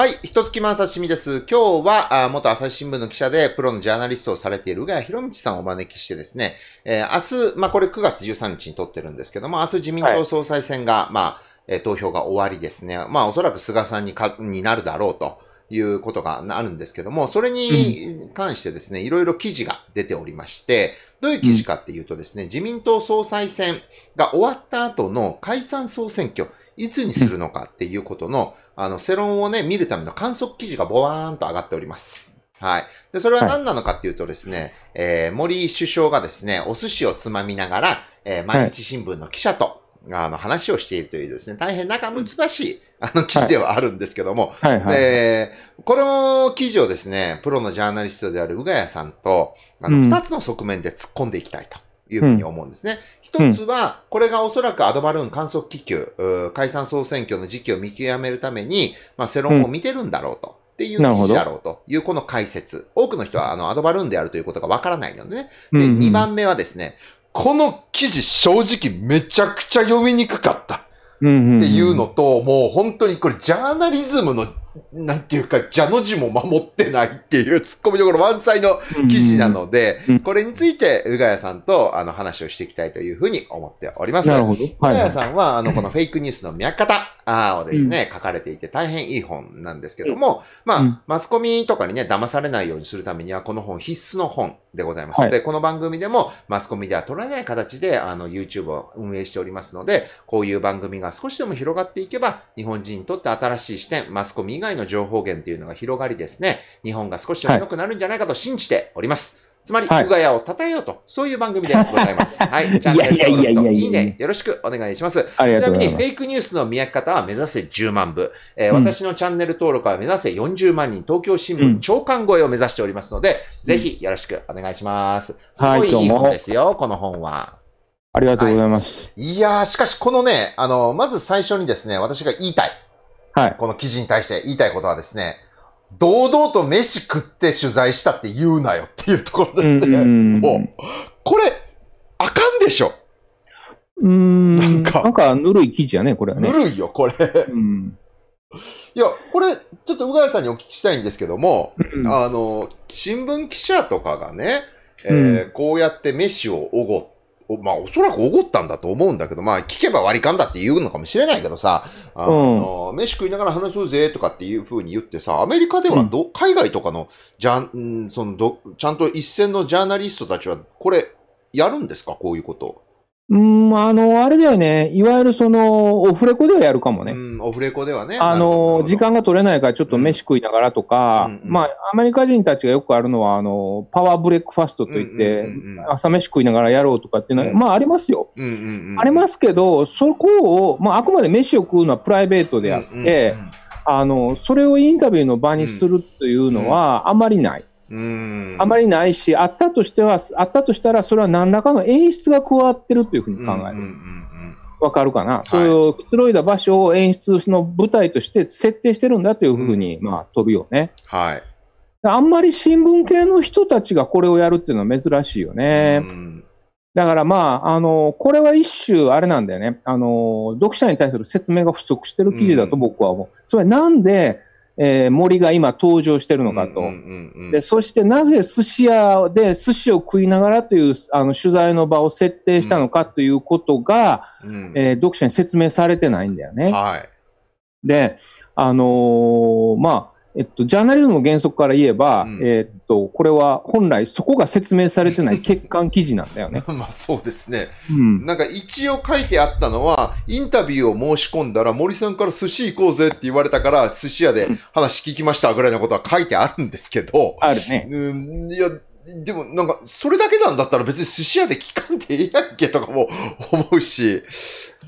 はい。一月満刺みです。今日は、元朝日新聞の記者で、プロのジャーナリストをされている宇谷博道さんをお招きしてですね、えー、明日、まあ、これ9月13日に撮ってるんですけども、明日自民党総裁選が、はい、まあ、え投票が終わりですね。まあ、おそらく菅さんにか、になるだろうということがあるんですけども、それに関してですね、いろいろ記事が出ておりまして、どういう記事かっていうとですね、自民党総裁選が終わった後の解散総選挙、いつにするのかっていうことの、あの、世論をね、見るための観測記事がボワーンと上がっております。はい。で、それは何なのかっていうとですね、はい、えー、森首相がですね、お寿司をつまみながら、えー、毎日新聞の記者と、あの、話をしているというですね、大変仲睦ましい、あの、記事ではあるんですけども、はい。で、この記事をですね、プロのジャーナリストである宇賀谷さんと、あの、二つの側面で突っ込んでいきたいと。いうふうに思うんですね。うん、一つは、これがおそらくアドバルーン観測気球、解散総選挙の時期を見極めるために、まあ、世論を見てるんだろうと。っていう記事だろうというこの解説。多くの人はあのアドバルーンであるということがわからないのでね。で、2番目はですね、この記事正直めちゃくちゃ読みにくかった。っていうのと、もう本当にこれジャーナリズムのなんていうか、じゃの字も守ってないっていう突っ込みどころ満載の記事なので、うんうん、これについて、うがやさんとあの話をしていきたいというふうに思っております。なるほど。うがやさんは、あの、このフェイクニュースの見方、あをですね、うん、書かれていて大変いい本なんですけども、まあ、マスコミとかにね、騙されないようにするためには、この本必須の本でございます。はい、で、この番組でもマスコミでは取らない形で、あの、YouTube を運営しておりますので、こういう番組が少しでも広がっていけば、日本人にとって新しい視点、マスコミ以外の情報源というのが広がりですね、日本が少しでも良くなるんじゃないかと信じております。はいつまり、はい、屋を称えようと、そういう番組でございます。はい。チャンネル登録といいね、よろしくお願いします。ありがとうございます。ちなみに、フェイクニュースの見分け方は目指せ10万部。えー、私のチャンネル登録は目指せ40万人、東京新聞長官超えを目指しておりますので、うん、ぜひよろしくお願いします。すごいいい本ですよ、この本は。ありがとうございます。はい、いやー、しかしこのね、あの、まず最初にですね、私が言いたい。はい。この記事に対して言いたいことはですね、堂々と飯食って取材したって言うなよっていうところですね。うん、もう、これ、あかんでしょ。うん。なんか。なんか、ぬるい記事やね、これはね。ぬるいよ、これ。うん。いや、これ、ちょっと宇賀谷さんにお聞きしたいんですけども、あの、新聞記者とかがね、えー、こうやって飯をおごっまあ、おそらくおごったんだと思うんだけど、まあ、聞けば割り勘だって言うのかもしれないけどさ、あの、うん、飯食いながら話そうぜとかっていうふうに言ってさ、アメリカではど、うん、海外とかの、じゃん、そのど、ちゃんと一線のジャーナリストたちは、これ、やるんですかこういうこと。うん、あの、あれだよね。いわゆるその、オフレコではやるかもね。うん、オフレコではね。あの、時間が取れないからちょっと飯食いながらとか、うんまあ、アメリカ人たちがよくあるのは、あの、パワーブレックファストといって、朝飯食いながらやろうとかっていうのは、うん、まあ、ありますよ、うんうんうん、ありますけど、そこを、まあ、あくまで飯を食うのはプライベートであって、うんうんうん、あの、それをインタビューの場にするというのは、あまりない。あまりないし、あったとしては、あったとしたら、それは何らかの演出が加わってるというふうに考える。わ、分かるかな、はい、そういうくつろいだ場所を演出の舞台として設定してるんだというふうに、うん、まあ、飛びをね、はい、あんまり新聞系の人たちがこれをやるっていうのは珍しいよね。だからまあ、あの、これは一種、あれなんだよね。あの、読者に対する説明が不足してる記事だと僕は思う。うん、つまりなんで、えー、森が今登場してるのかと、うんうんうんうん、でそしてなぜ寿司屋で寿司を食いながらというあの取材の場を設定したのかということが、うん、えー、読者に説明されてないんだよね。はい、で、あのー、まあえっと、ジャーナリズムの原則から言えば、うん、えっと、これは本来そこが説明されてない 欠陥記事なんだよね。まあそうですね、うん。なんか一応書いてあったのは、インタビューを申し込んだら森さんから寿司行こうぜって言われたから、寿司屋で話聞きましたぐらいのことは書いてあるんですけど。あるね。うん、いや、でもなんか、それだけなんだったら別に寿司屋で聞かんでええやんけとかも思うし。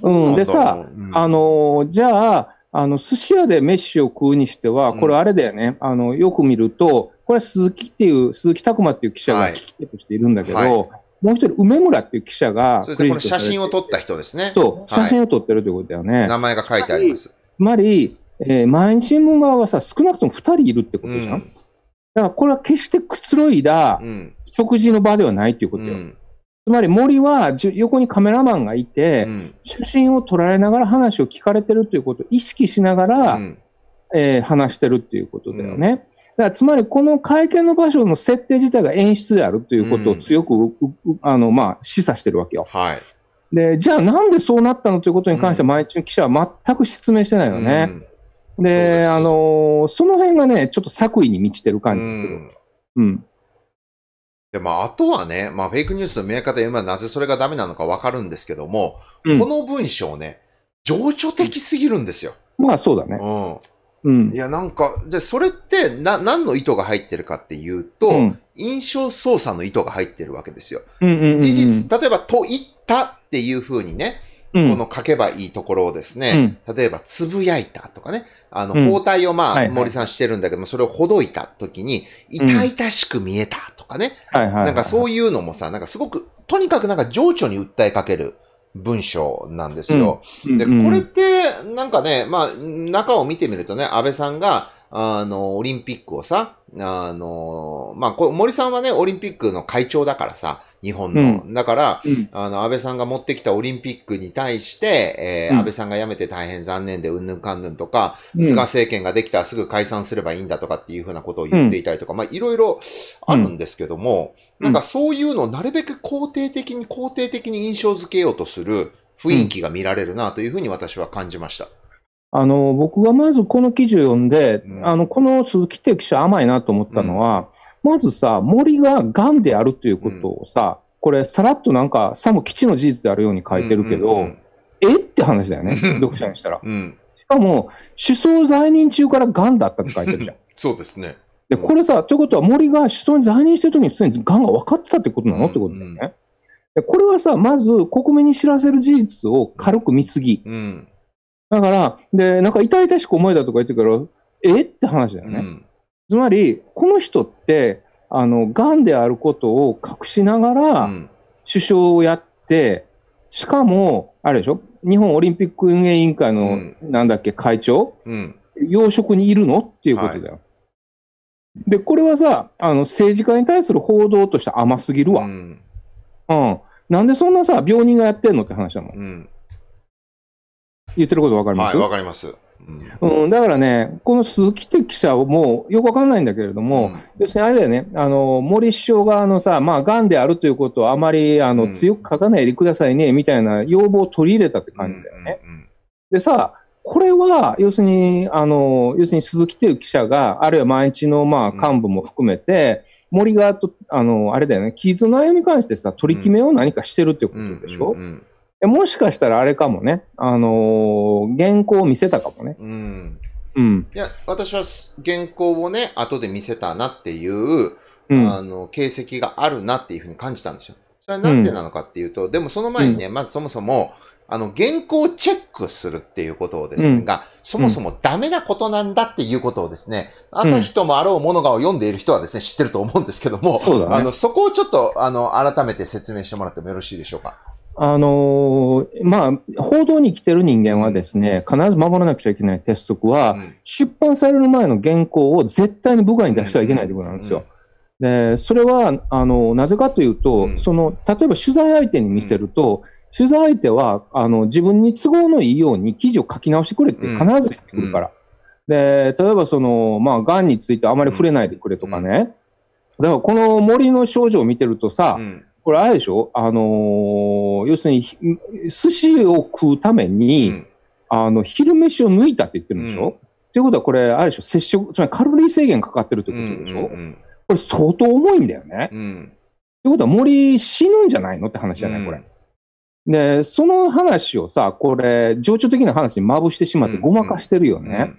うん、でさ、うん、あのー、じゃあ、あの、寿司屋で飯を食うにしては、これあれだよね、うん、あの、よく見ると、これは鈴木っていう、鈴木拓馬っていう記者が聞き手としているんだけど、はいはい、もう一人、梅村っていう記者がて、こ写真を撮った人ですね。写真を撮ってるということだよね。はい、名前が書いてあります。つまり、えー、毎日新聞側はさ、少なくとも2人いるってことじゃん。うん、だからこれは決してくつろいだ食事の場ではないっていうことよ。うんつまり森は横にカメラマンがいて、写真を撮られながら話を聞かれてるということを意識しながら、うん、えー、話してるっていうことだよね。うん、だからつまりこの会見の場所の設定自体が演出であるということを強く、あのまあ、示唆してるわけよ。はい、でじゃあなんでそうなったのということに関して毎日の記者は全く説明してないよね。であのー、その辺がねちょっと作為に満ちてる感じがする。うんで、まあ、あとはね、まあ、フェイクニュースの見え方で今なぜそれがダメなのかわかるんですけども、うん、この文章ね、情緒的すぎるんですよ。まあ、そうだね。うん。うん、いや、なんか、で、それってな、何の意図が入ってるかっていうと、うん、印象操作の意図が入ってるわけですよ。うんうんうんうん、事実、例えば、と言ったっていうふうにね、この書けばいいところをですね、うん、例えば、つぶやいたとかね、あの、包帯をまあ、森さんしてるんだけども、それをほどいた時に、痛々しく見えたとかね、なんかそういうのもさ、なんかすごく、とにかくなんか情緒に訴えかける文章なんですよ。で、これって、なんかね、まあ、中を見てみるとね、安倍さんが、あの、オリンピックをさ、あの、まあ、森さんはね、オリンピックの会長だからさ、日本の。うん、だから、うん、あの、安倍さんが持ってきたオリンピックに対して、えー、安倍さんが辞めて大変残念で、うんぬんかんぬんとか、菅政権ができたらすぐ解散すればいいんだとかっていうふうなことを言っていたりとか、まあ、いろいろあるんですけども、なんかそういうのをなるべく肯定的に肯定的に印象づけようとする雰囲気が見られるなというふうに私は感じました。あの、僕がまずこの記事を読んで、あの、この鈴木って記者甘いなと思ったのは、まずさ、森ががんであるということをさ、うん、これ、さらっとなんか、さも基地の事実であるように書いてるけど、うんうんうん、えって話だよね、読者にしたら。うん、しかも、首相在任中からがんだったって書いてるじゃん。そうですね。で、これさ、ということは森が首相に在任してるときにすでにがんが分かってたってことなの、ってことだよね。でこれはさ、まず国民に知らせる事実を軽く見すぎ。うん、だから、で、なんか痛々しく思えたとか言ってるから、えって話だよね。うんつまり、この人って、あの、癌であることを隠しながら、首相をやって、うん、しかも、あれでしょ日本オリンピック運営委員会の、なんだっけ、会長、うん、要職にいるのっていうことだよ。はい、で、これはさ、あの、政治家に対する報道として甘すぎるわ。うん。うん、なんでそんなさ、病人がやってんのって話だもん。うん、言ってることわかりますわ、はい、かります。うん、だからね、この鈴木って記者もよくわかんないんだけれども、うん、要するにあれだよね、あの森首相側のさ、まあ、がんであるということをあまりあの、強く書かないでくださいねみたいな要望を取り入れたって感じだよね。うんうんうん、でさ、これは要するにあの、要するに鈴木という記者が、あるいは毎日のまあ幹部も含めて、うん、森側とあの、あれだよね、傷の悩みに関してさ、取り決めを何かしてるってことでしょ。うんうんうんもしかしたらあれかもね、あのー、原稿を見せたかもね。うん。うん。いや、私は原稿をね、後で見せたなっていう、うん、あの、形跡があるなっていうふうに感じたんですよ。それはなんでなのかっていうと、うん、でもその前にね、まずそもそも、あの、原稿をチェックするっていうことをですね、が、そもそもダメなことなんだっていうことをですね、朝日ともあろうものがを読んでいる人はですね、知ってると思うんですけども、そあのそこをちょっと、あの、改めて説明してもらってもよろしいでしょうか。あのまあ、報道に来てる人間はですね、必ず守らなくちゃいけない鉄則は、うん、出版される前の原稿を絶対に部外に出してはいけないということなんですよ。うんうん、でそれはあのなぜかというと、その例えば取材相手に見せると、取材相手はあの自分に都合のいいように記事を書き直してくれって必ず言ってくるから。で例えばその、まあ、がんについてあまり触れないでくれとかね。だからこの森の症状を見てるとさ、うんこれあれでしょあのー、要するに、寿司を食うために、うん、あの、昼飯を抜いたって言ってるんでしょ、うん、っていうことはこれ、あれでしょ接触、つまりカロリー制限かかってるってことでしょ、うんうんうん、これ相当重いんだよね。うん。ってことは森死ぬんじゃないのって話じゃないこれ。で、その話をさ、これ、情緒的な話にまぶしてしまってごまかしてるよね。うんうん、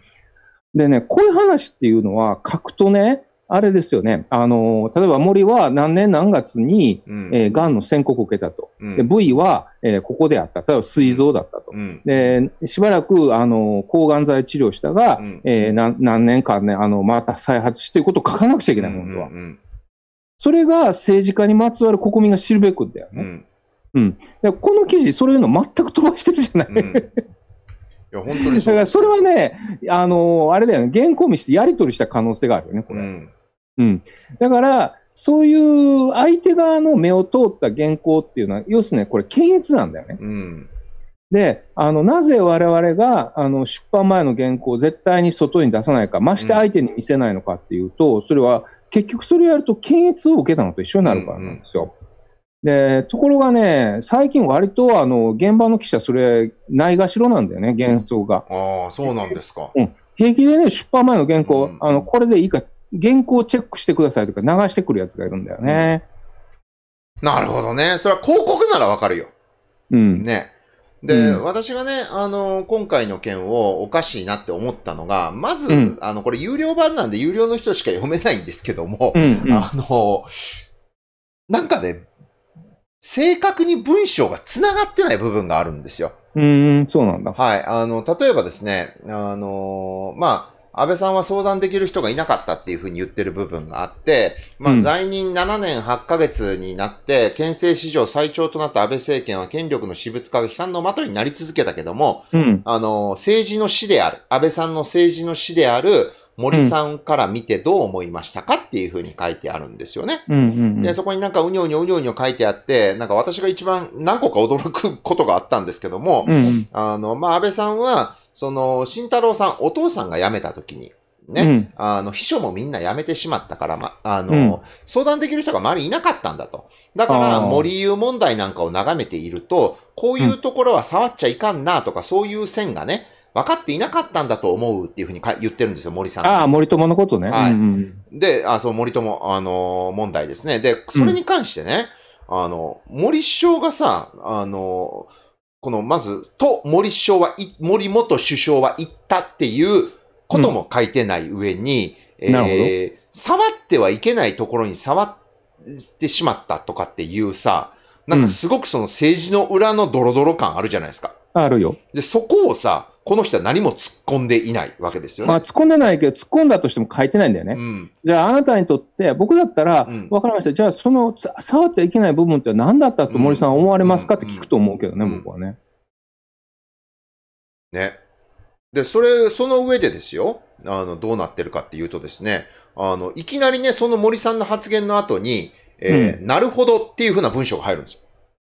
でね、こういう話っていうのは書くとね、あれですよね、あの例えば森は何年何月に、うん、えー、の宣告を受けたと、うん、で部位は、えー、ここであった、例えば膵臓だったと、うん、でしばらく、あの抗がん剤治療したが、うん、えー、何年間ねあの、また再発していうことを書かなくちゃいけない、本当は。それが政治家にまつわる国民が知るべくだよね。うん、うん、この記事、そういうの全く飛ばしてるじゃない。いや本当にだからそれはね、あのー、あれだよね、原稿見してやり取りした可能性があるよね、これ。うん、うん。だから、そういう相手側の目を通った原稿っていうのは、要するにこれ検閲なんだよね。うん、で、あの、なぜ我々が、あの、出版前の原稿を絶対に外に出さないか、まして相手に見せないのかっていうと、うん、それは、結局それをやると検閲を受けたのと一緒になるからなんですよ。うんうん、で、ところがね、最近割と、あの、現場の記者、それ、ないがしろなんだよね、幻想が。ああ、そうなんですか。うん。平気でね、出版前の原稿、うん、あの、これでいいか、原稿をチェックしてくださいとか流してくるやつがいるんだよね。なるほどね。それは広告ならわかるよ。うん。ね。で、うん、私がね、あの、今回の件をおかしいなって思ったのが、まず、うん、あの、これ有料版なんで有料の人しか読めないんですけども、うんうん、あの、なんかね、正確に文章が繋がってない部分があるんですよ。うん、そうなんだ。はい。あの、例えばですね、あの、まあ、安倍さんは相談できる人がいなかったっていうふうに言ってる部分があって、まあ、在任7年8ヶ月になって、憲政史上最長となった安倍政権は権力の私物化が批判の的になり続けたけども、うん、あの、政治の死である、安倍さんの政治の死である、森さんから見てどう思いましたかっていうふうに書いてあるんですよね。で、そこになんかうにょうにょうにょうにょ書いてあって、なんか私が一番何個か驚くことがあったんですけども、うんうん、あの、まあ、安倍さんは、その、慎太郎さん、お父さんが辞めた時に、ね、うん、あの、秘書もみんな辞めてしまったから、ま、あの、うん、相談できる人が周りいなかったんだと。だから、森友問題なんかを眺めていると、こういうところは触っちゃいかんなとか、うん、そういう線がね、分かっていなかったんだと思うっていうふうに言ってるんですよ、森さん。ああ、森友のことね。はい。うんうん、で、あそう、森友、あの問題ですね。で、それに関してね、あの、森首相がさ、あのーこの、まず、と森首相は、森元首相は言ったっていうことも書いてない上に、うん、えー、触ってはいけないところに触ってしまったとかっていうさ、なんかすごくその政治の裏のドロドロ感あるじゃないですか。うん、あるよ。で、そこをさ、この人は何も突っ込んでいないわけですよね。まあ、突っ込んでないけど、突っ込んだとしても書いてないんだよね。うん、じゃあ、あなたにとって、僕だったら、う分かりました、じゃあ、その触ってはいけない部分って何だったと森さん思われますかって聞くと思うけどね、僕はね。ね。で、それ、その上でですよ、あの、どうなってるかっていうとですね、あの、いきなりね、その森さんの発言の後に、えー、うん、なるほどっていうふうな文章が入るんですよ。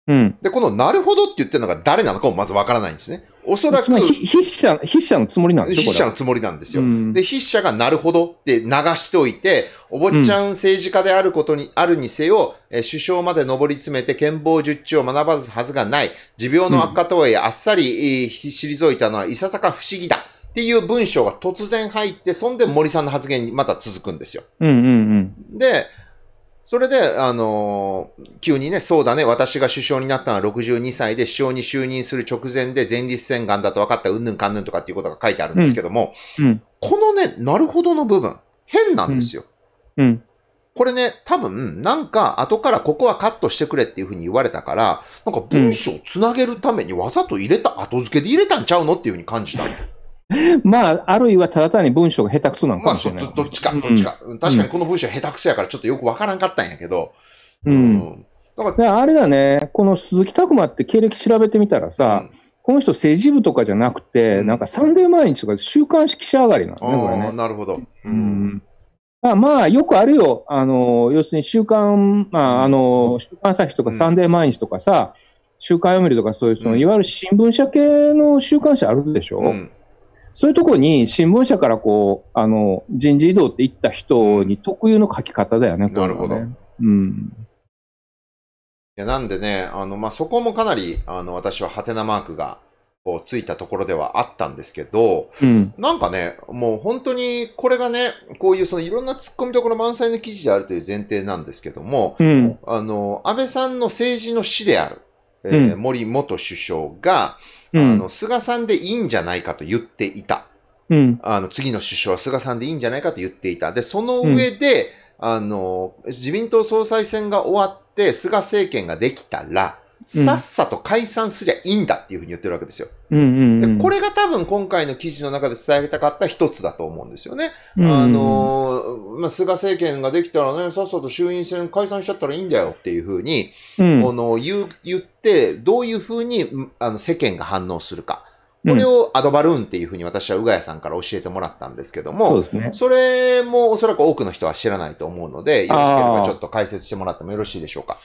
うん。で、このなるほどって言ってるのが誰なのかもまずわからないんですね。おそらく。筆者、筆者のつもりなんです筆者のつもりなんですよ。で、筆者がなるほどって流しておいて、お坊ちゃん政治家であることに、うん、あるにせよ、え首相まで上り詰めて健忘十知を学ばずはずがない。持病の悪化とはいえ、あっさり、え退いたのは、いささか不思議だ。っていう文章が突然入って、そんで森さんの発言にまた続くんですよ。うんうんうん、で、それで、あのー、急にね、そうだね、私が首相になったのは62歳で、首相に就任する直前で前立腺がんだと分かった、うんぬんかんぬんとかっていうことが書いてあるんですけども、うんうん、このね、なるほどの部分、変なんですよ。うん。これね、多分、なんか、後からここはカットしてくれっていうふうに言われたから、なんか文章をつなげるためにわざと入れた、後付けで入れたんちゃうのっていうふうに感じた。まあ、あるいはただ単に文章が下手くそなのかもしれない、ねまあ、ど。っちか、どっちか、うん、確かにこの文章下手くそやからちょっとよくわからんかったんやけど。うん。うん、だからあれだね、この鈴木拓磨って経歴調べてみたらさ、うんこの人政治部とかじゃなくて、うん、なんかサンデー毎日とか週刊誌記者上がりなんだね、これね。なるほど。うん。あまあ、よくあるよ。あの、要するに週刊、まあ、あの、週刊朝日とかサンデー毎日とかさ、うん、週刊読売とかそういう、その、いわゆる新聞社系の週刊誌あるでしょ、うん、そういうとこに新聞社からこう、あの、人事異動って言った人に特有の書き方だよね、うん、なるほど。うん。いや、なんでね、あの、まあ、そこもかなり、あの、私はハテナマークが、こう、ついたところではあったんですけど、うん、なんかね、もう本当に、これがね、こういう、その、いろんな突っ込みところ満載の記事であるという前提なんですけども、うん、あの、安倍さんの政治の死である、えー、森元首相が、うん、あの、菅さんでいいんじゃないかと言っていた。うん、あの、次の首相は菅さんでいいんじゃないかと言っていた。で、その上で、うん、あの、自民党総裁選が終わって、菅政権ができたら、さっさと解散すりゃいいんだっていうふうに言ってるわけですよ。うんうんうん、これが多分今回の記事の中で伝えたかった一つだと思うんですよね。うんうん、あのー、まあ、菅政権ができたらね、さっさと衆院選解散しちゃったらいいんだよっていうふうに、うん、この言言って、どういうふうにあの世間が反応するか。これをアドバルーンっていうふうに私はうがやさんから教えてもらったんですけども、そね。それもおそらく多くの人は知らないと思うので、よろしければちょっと解説してもらってもよろしいでしょうか。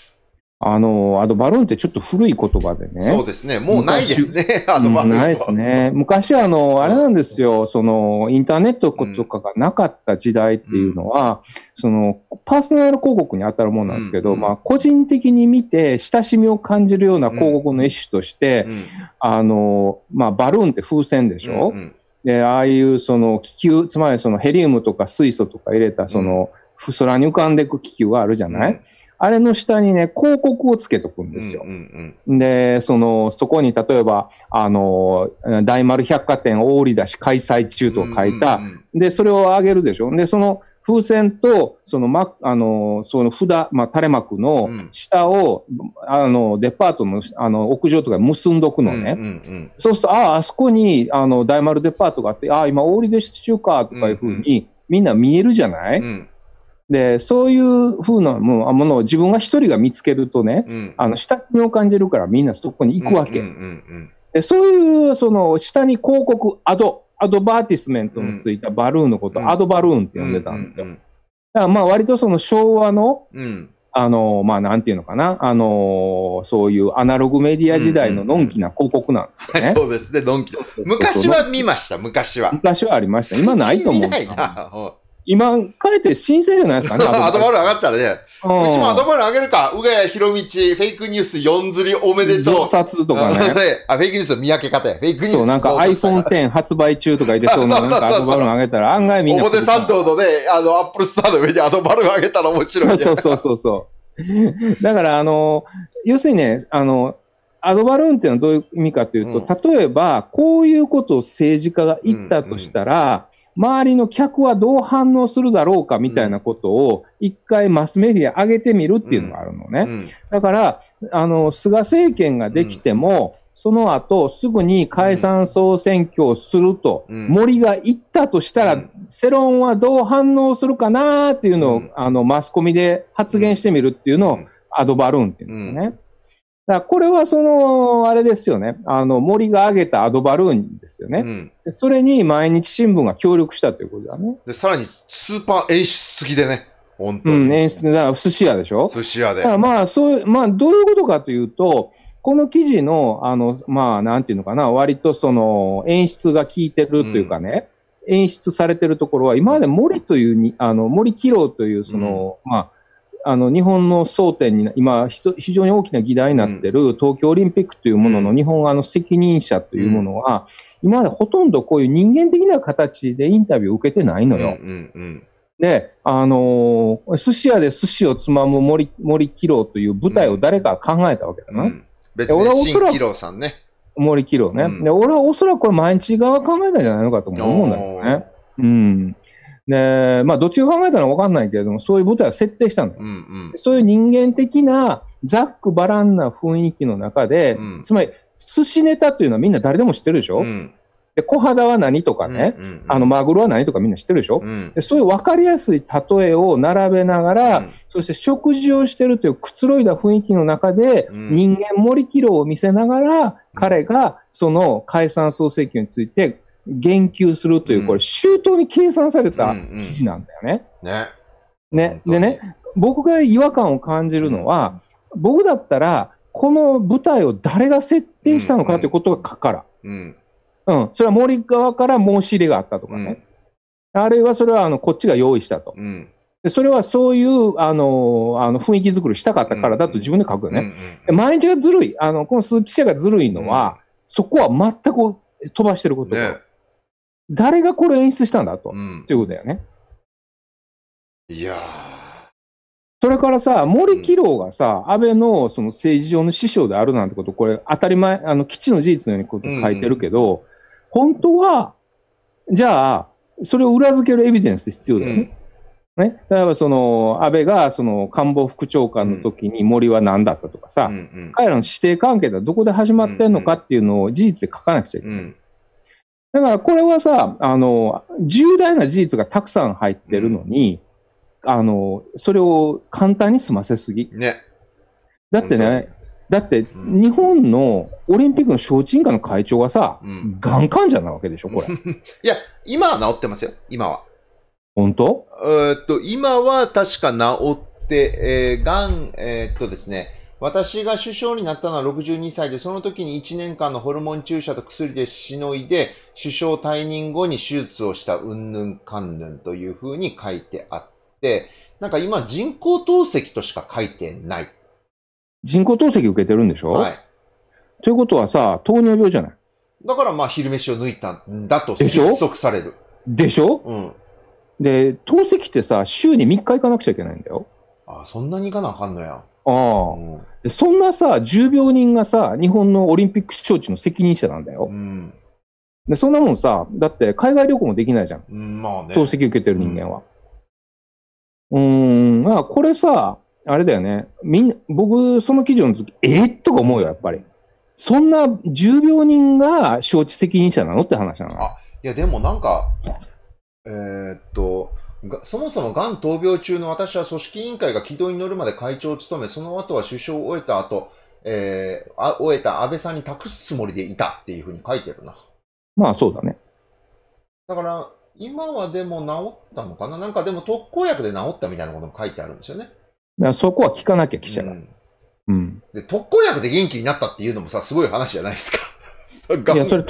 あの、あとバルーンってちょっと古い言葉でね。そうですね。もうないですね、あのバルーン。ないですね。昔、あの、あれなんですよ、その、インターネットとかがなかった時代っていうのは、うん、その、パーソナル広告に当たるものなんですけど、うんまあ、個人的に見て親しみを感じるような広告の一種として、うんあの、まあ、バルーンって風船でしょ、うんうん、で、ああいうその気球、つまりそのヘリウムとか水素とか入れた、その、空に浮かんでいく気球があるじゃない、あれの下にね、広告をつけとくんですよ。うんうんうん、で、その、そこに例えば、あの、大丸百貨店大売り出し開催中と書いた、うんうんうん、で、それをあげるでしょ。で、その風船と、その、ま、あの、その札、まあ、垂れ幕の下を、うん、あの、デパートの、あの、屋上とか結んどくのね。うんうんうん、そうすると、ああ、あそこに、あの、大丸デパートがあって、ああ、今大売り出し中か、とかいうふうに、みんな見えるじゃない、うんで、そういうふうなものを自分が一人が見つけるとね、うん、あの、下しを感じるからみんなそこに行くわけ。うんうんでそういう、その、下に広告、アド、アドバーティスメントのついたバルーンのこと、うん、アドバルーンって呼んでたんですよ。うんだからまあ割とその昭和の、うん、あの、まあなんていうのかな、あのー、そういうアナログメディア時代ののんきな広告なんですね。そうですね、のんき。昔は見ました、昔は。昔はありました。今ないと思う。ないな。今、かえて新鮮じゃないですかね。アドバル上がったらね。うちもアドバル上げるか。うがやひろみち、フェイクニュース4釣りおめでとう。増殺とか ね。あ、フェイクニュース見分け方や。フェイクニュース。そう、なんか i p h o n e X 発売中とか言ってそうな、なんかアドバル上げたら案外みんな。表参道のね、あの、アップルスターの上にアドバル上げたら面白い。そうそうそうそう。だから、あの、要するにね、あの、アドバルーンっていうのはどういう意味かというと、うん、例えば、こういうことを政治家が言ったとしたら、うんうん周りの客はどう反応するだろうかみたいなことを、一回マスメディア上げてみるっていうのがあるのね。だから、あの、菅政権ができても、その後、すぐに解散総選挙をすると、森が言ったとしたら、世論はどう反応するかなっていうのを、あの、マスコミで発言してみるっていうのを、アドバルーンって言うんですよね。だこれはその、あれですよね。あの、森が挙げたアドバルーンですよね。うん、それに毎日新聞が協力したということだね。で、さらにスーパー演出付きでね。本当に。うん、演出、だから寿司屋でしょ寿司屋で。まあ、そういう、まあ、どういうことかというと、この記事の、あの、まあ、なんていうのかな、割とその、演出が効いてるというかね、うん、演出されてるところは、今まで森というに、あの、森喜朗という、その、うん、まあ、あの日本の争点に今非常に大きな議題になっている東京オリンピックというものの日本側の責任者というものは、今までほとんどこういう人間的な形でインタビューを受けてないのよ。うんうんうんで、あのー、寿司屋で寿司をつまむ森森喜朗という舞台を誰か考えたわけだな。うん、別に、森喜朗さんね。森喜朗ね、うん、で。俺はおそらくこれ毎日側考えたんじゃないのかと思うんだけどね。うん。で、まあ、どっちが考えたのか分かんないけれども、そういう舞台を設定したの、うんうん、そういう人間的な、ざっくばらんな雰囲気の中で、うん、つまり、寿司ネタというのはみんな誰でも知ってるでしょ、うん、で小肌は何とかね、うんうんうん、あのマグロは何とかみんな知ってるでしょ、うん、でそういう分かりやすい例えを並べながら、うん、そして食事をしてるというくつろいだ雰囲気の中で、人間森ろうを見せながら、彼がその解散総選挙について言及するという、これ、周到に計算された記事なんだよね。うんうん、ね。ね。でね、僕が違和感を感じるのは、うん、僕だったら、この舞台を誰が設定したのかということが書から。うん、うん。それは森側から申し入れがあったとかね。あるいはそれはあのこっちが用意したと。でそれはそういうあのあの雰囲気作りしたかったからだと自分で書くよね。毎日がずるい。あの、この鈴木記者がずるいのは、そこは全く飛ばしてること。ね誰がこれ演出したんだと、うん、っていうことだよね。いやそれからさ、森喜朗がさ、うん、安倍のその政治上の師匠であるなんてこと、これ当たり前、あの、基地の事実のようにこう書いてるけど、うん、本当は、じゃあ、それを裏付けるエビデンス必要だよね。うん、ね。例えばその、安倍がその官房副長官の時に森は何だったとかさ、うんうん、彼らの指定関係がどこで始まってんのかっていうのを事実で書かなくちゃいけない。だからこれはさ、あの、重大な事実がたくさん入ってるのに、うん、あの、それを簡単に済ませすぎ。ね。だってね、だって日本のオリンピックの小員会の会長はさ、うがん患者なわけでしょ、これ。いや、今は治ってますよ、今は。本当えっと、今は確か治って、えー、がん、えー、っとですね、私が首相になったのは62歳で、その時に1年間のホルモン注射と薬でしのいで、首相退任後に手術をしたうんぬんかんぬんというふうに書いてあって、なんか今人工透析としか書いてない。人工透析受けてるんでしょはい。ということはさ、糖尿病じゃないだからまあ昼飯を抜いたんだと推測される。でしょうん。で、透析ってさ、週に3日行かなくちゃいけないんだよ。ああ、そんなに行かなあかんのや。ああ、そんなさ、重病人がさ、日本のオリンピック招致の責任者なんだよ。うんでそんなもんさ、だって海外旅行もできないじゃん。うん、まあね。透析受けてる人間は。うん、まあこれさ、あれだよね。みん僕、その記事の時、えー、とか思うよ、やっぱり。そんな重病人が招致責任者なのって話なの。あ、いやでもなんか、えー、っと、そもそもがん闘病中の私は組織委員会が軌道に乗るまで会長を務め、その後は首相を終えた後、えー、あ終えた安倍さんに託すつもりでいたっていうふうに書いてるな。まあそうだね。だから、今はでも治ったのかななんかでも特効薬で治ったみたいなことも書いてあるんですよね。だからそこは聞かなきゃ記者が、うん、うん、で。特効薬で元気になったっていうのもさ、すごい話じゃないですか。いや、それ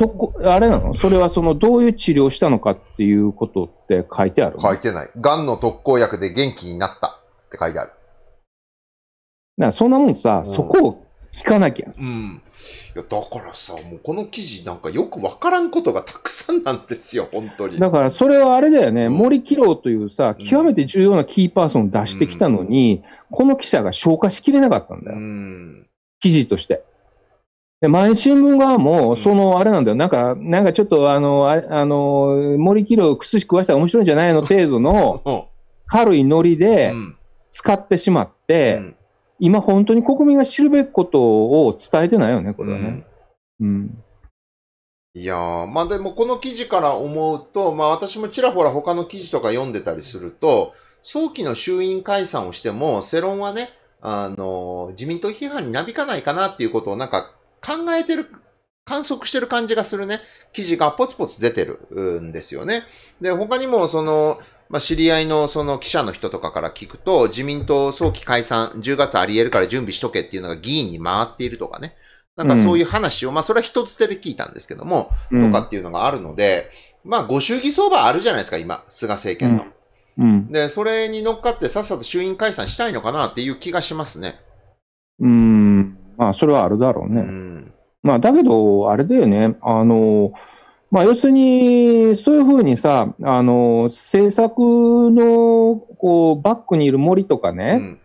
あれなのそれはその、どういう治療したのかっていうことって書いてある書いてない。がんの特効薬で元気になったって書いてある。なそんなもんさ、うん、そこを聞かなきゃ。うん。いや、だからさ、もうこの記事なんかよくわからんことがたくさんなんですよ、本当に。だからそれはあれだよね、森喜朗というさ、極めて重要なキーパーソンを出してきたのに、うん、この記者が消化しきれなかったんだよ。記事として。で、毎日新聞側も、その、あれなんだよ、なんか、なんかちょっと、あの、ああの、森キロ靴食わしたら面白いんじゃないの程度の、軽いノリで、使ってしまって、うん、今本当に国民が知るべきことを伝えてないよね、これはね。うん、うんいやー、まあでもこの記事から思うと、まあ私もちらほら他の記事とか読んでたりすると、早期の衆院解散をしても、世論はね、あの自民党批判になびかないかなっていうことをなんか考えてる、観測してる感じがするね、記事がポツポツ出てるんですよね。で、他にもその、まあ、知り合いのその記者の人とかから聞くと、自民党早期解散、10月あり得るから準備しとけっていうのが議員に回っているとかね。なんかそういう話を、うん、まあそれは一つ手で聞いたんですけども、うん、とかっていうのがあるので、まあご祝儀相場あるじゃないですか、今、菅政権の。うん、で、それに乗っかってさっさと衆院解散したいのかなっていう気がしますね。うん。まあ、それはあるだろうね。うん、まあ、だけど、あれだよね。あの、まあ、要するに、そういうふうにさ、あの、政策の、こう、バックにいる森とかね、うん、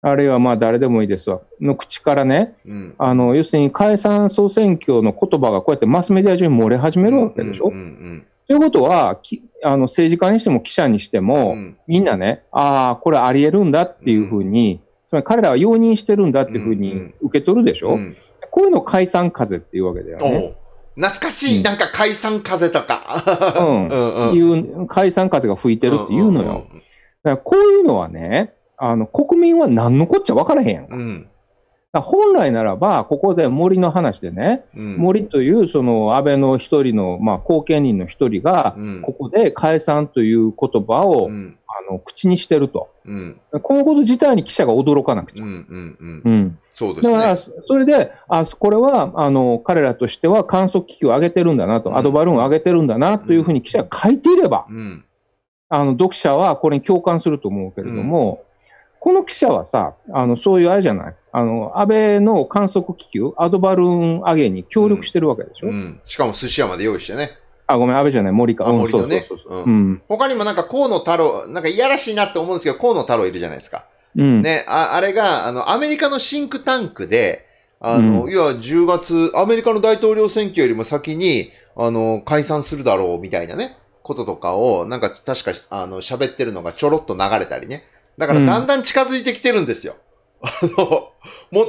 あるいはまあ誰でもいいですわ、の口からね、うん、あの、要するに解散総選挙の言葉がこうやってマスメディア中に漏れ始めるわけでしょ。ということは、きあの政治家にしても記者にしても、みんなね、ああ、これありえるんだっていうふうに、つまり彼らは容認してるんだっていうふうに受け取るでしょ、うんうん、こういうの解散風っていうわけだよね。懐かしい、うん、なんか解散風とか。うん。いう解散風が吹いてるっていうのよ。だからこういうのはね、あの、国民は何のこっちゃ分からへんやんか。うん本来ならば、ここで森の話でね、うん、森というその安倍の一人の、まあ、後見人の一人が、ここで解散という言葉を、うん、あの口にしてると、うん、このこと自体に記者が驚かなくちゃ。そうですね、だから、それで、あこれはあの彼らとしては観測機器を上げてるんだなと、アドバルーンを上げてるんだなというふうに記者が書いていれば、あの読者はこれに共感すると思うけれども、この記者はさ、あのそういうあれじゃない。あの、安倍の観測気球、アドバルーン上げに協力してるわけでしょ、うんうん、しかも寿司屋まで用意してね。あ、ごめん、安倍じゃない、森か。あ、森かね。他にもなんか河野太郎、なんかいやらしいなって思うんですけど、河野太郎いるじゃないですか。うん、ね、ああれが、あの、アメリカのシンクタンクで、あの、うん、いや、10月、アメリカの大統領選挙よりも先に、あの、解散するだろう、みたいなね、こととかを、なんか確か、あの、喋ってるのがちょろっと流れたりね。だからだんだん近づいてきてるんですよ。うんあの、も、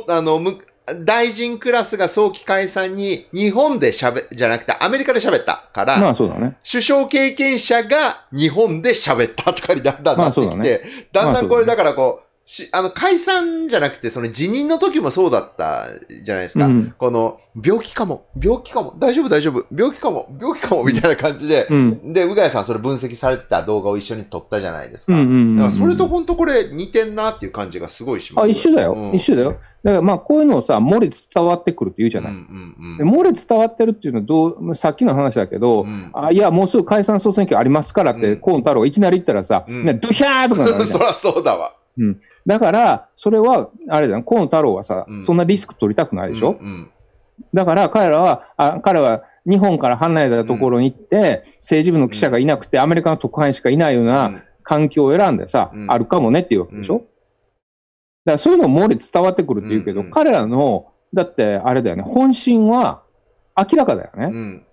あの、む、大臣クラスが早期解散に日本で喋、じゃなくてアメリカで喋ったから、まあそうだね。首相経験者が日本で喋ったとかにだんだんなってきて、まあね、だんだんこれだからこう、し、あの、解散じゃなくて、その辞任の時もそうだったじゃないですか。うん、この、病気かも、病気かも、大丈夫大丈夫、病気かも、病気かも、みたいな感じで、うん、で、うがやさんそれ分析されてた動画を一緒に撮ったじゃないですか。だからそれと本当これ似てんなっていう感じがすごいします。あ、一緒だよ、うん、一緒だよ。だからまあこういうのをさ、漏れ伝わってくるって言うじゃない。漏れ伝わってるっていうのはどう、さっきの話だけど、うん、あいや、もうすぐ解散総選挙ありますからって、河野太郎がいきなり言ったらさ、うん、ドヒャーとかなる そりゃそうだわ。うん、だから、それは、あれだよ、河野太郎はさ、うん、そんなリスク取りたくないでしょ、うんうん、だから彼らは、あ彼は日本から離れたところに行って、政治部の記者がいなくて、アメリカの特派員しかいないような環境を選んでさ、あるかもねっていうわけでしょ、だからそういうのも漏れ伝わってくるっていうけど、彼らの、だってあれだよね、本心は明らかだよね。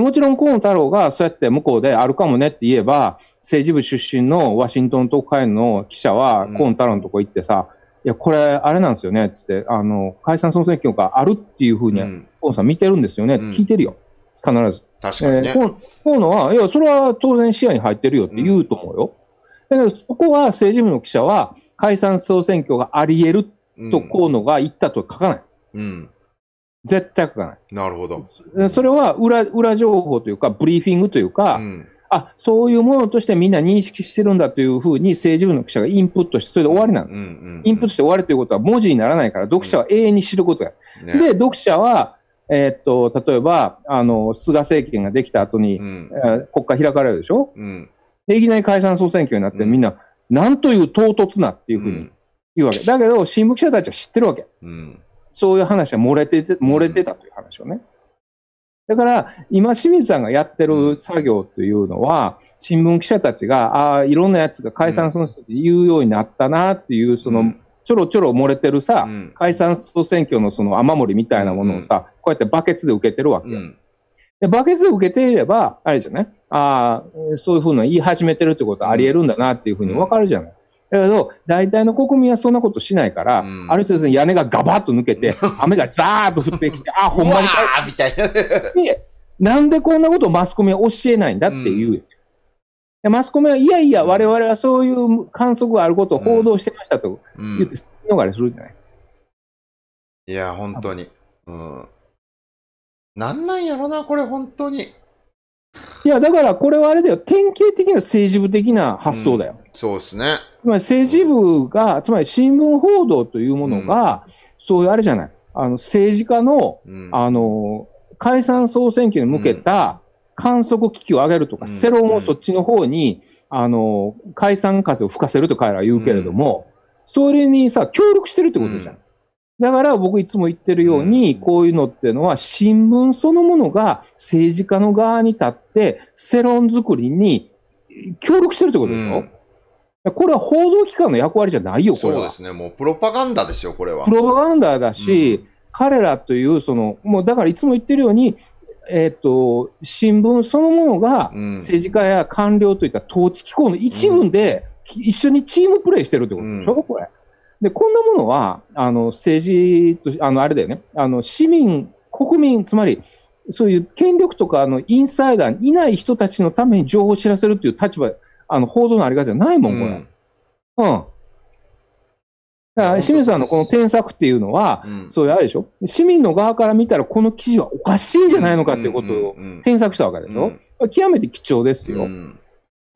もちろん河野太郎がそうやって向こうであるかもねって言えば、政治部出身のワシントン特派員の記者は河野太郎のとこ行ってさ、いや、これ、あれなんですよね、つって、あの、解散総選挙があるっていうふうに、河野さん見てるんですよね、聞いてるよ。必ず。確かに、ね。河、野、は、いや、それは当然視野に入ってるよって言うと思うよ。だけそこは政治部の記者は、解散総選挙があり得ると河野が言ったと書かない。うん絶対書かない。なるほど。それは裏裏情報というか、ブリーフィングというか、うん、あそういうものとしてみんな認識してるんだというふうに政治部の記者がインプットして、それで終わりなの、うんうんうん、インプットして終わるということは文字にならないから、読者は永遠に知ることや。うんね、で、読者は、えー、っと、例えば、あの、菅政権ができた後に、うん、えー、国会開かれるでしょ、うん、いきなり解散総選挙になって、みんな、なんという唐突なっていうふうに言うわけ。だけど、新聞記者たちは知ってるわけ。うんそういう話は漏れてて、漏れてたという話をね。だから、今清水さんがやってる作業というのは、新聞記者たちが、ああ、いろんなやつが解散総選挙って言うようになったなっていう、その、ちょろちょろ漏れてるさ、解散総選挙のその雨漏りみたいなものをさ、こうやってバケツで受けてるわけで、バケツで受けていれば、あれじゃないああ、そういうふうな言い始めてるってことはあり得るんだなっていうふうにわかるじゃない。だけど、大体の国民はそんなことしないから、うん、ある程ですね、屋根がガバッと抜けて、雨がザーッと降ってきて、あ、ほんまにか。みたいな。なんでこんなことをマスコミは教えないんだっていう。うん、マスコミは、いやいや、我々はそういう観測があることを報道してましたと言って、うん、逃れするじゃない。いや、本当に。うん。なんなんやろな、これ、本当に。いや、だからこれはあれだよ。典型的な政治部的な発想だよ。うん、そうですね。つまり政治部が、つまり新聞報道というものが、うん、そういうあれじゃない。あの、政治家の、うん、あの、解散総選挙に向けた観測機器を上げるとか、世論をそっちの方に、あの、解散風を吹かせると彼らは言うけれども、それにさ、協力してるってことじゃん。だから僕いつも言ってるように、こういうのっていうのは新聞そのものが政治家の側に立って世論作りに協力してるってことでしょ、うん、これは報道機関の役割じゃないよ、これは。そうですね。もうプロパガンダですよ、これは。プロパガンダだし、うん、彼らという、その、もうだからいつも言ってるように、えっ、ー、と、新聞そのものが政治家や官僚といった統治機構の一部で、一緒にチームプレーしてるってことでしょ、うん、これ。で、こんなものは、あの、政治と、あの、あれだよね、あの、市民、国民、つまり、そういう権力とか、あの、インサイダーにいない人たちのために情報を知らせるという立場、あの、報道のあり方じゃないもん、これ。うん。うん、だから、清水さんのこの添削っていうのは、うん、そういうあれでしょ市民の側から見たら、この記事はおかしいんじゃないのかっていうことを添削したわけでしょ、うん、極めて貴重ですよ。うん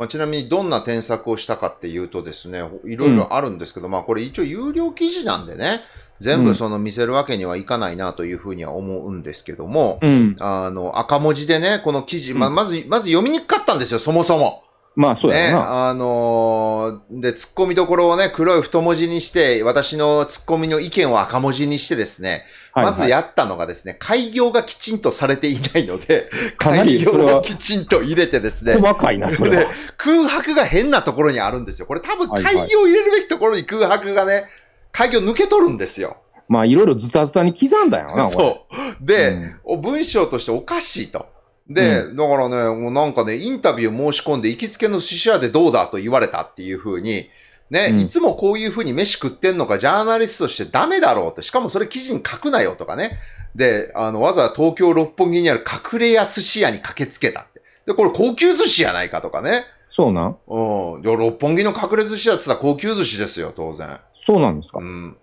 まあ、ちなみにどんな添削をしたかっていうとですね、いろいろあるんですけど、うん、まあこれ一応有料記事なんでね、全部その見せるわけにはいかないなというふうには思うんですけども、うん、あの、赤文字でね、この記事、まあ、まず、まず読みにくかったんですよ、そもそも。まあそうやね。あのー、で、突っ込みどころをね、黒い太文字にして、私の突っ込みの意見を赤文字にしてですね、はいはい、まずやったのがですね、開業がきちんとされていないので、開業をきちんと入れてですね。細かいな、それ空白が変なところにあるんですよ。これ多分開業入れるべきところに空白がね、開業抜け取るんですよ。まあ、いろいろズタズタに刻んだよな、そう。で、うん、文章としておかしいと。で、うん、だからね、もうなんかね、インタビュー申し込んで行きつけの寿司屋でどうだと言われたっていうふうに、ね、うん、いつもこういうふうに飯食ってんのか、ジャーナリストとしてダメだろうって、しかもそれ記事に書くなよとかね。で、あの、わざわざ東京六本木にある隠れや寿司屋に駆けつけたって。で、これ高級寿司やないかとかね。そうなんうん。六本木の隠れ寿司屋って言ったら高級寿司ですよ、当然。そうなんですかうん。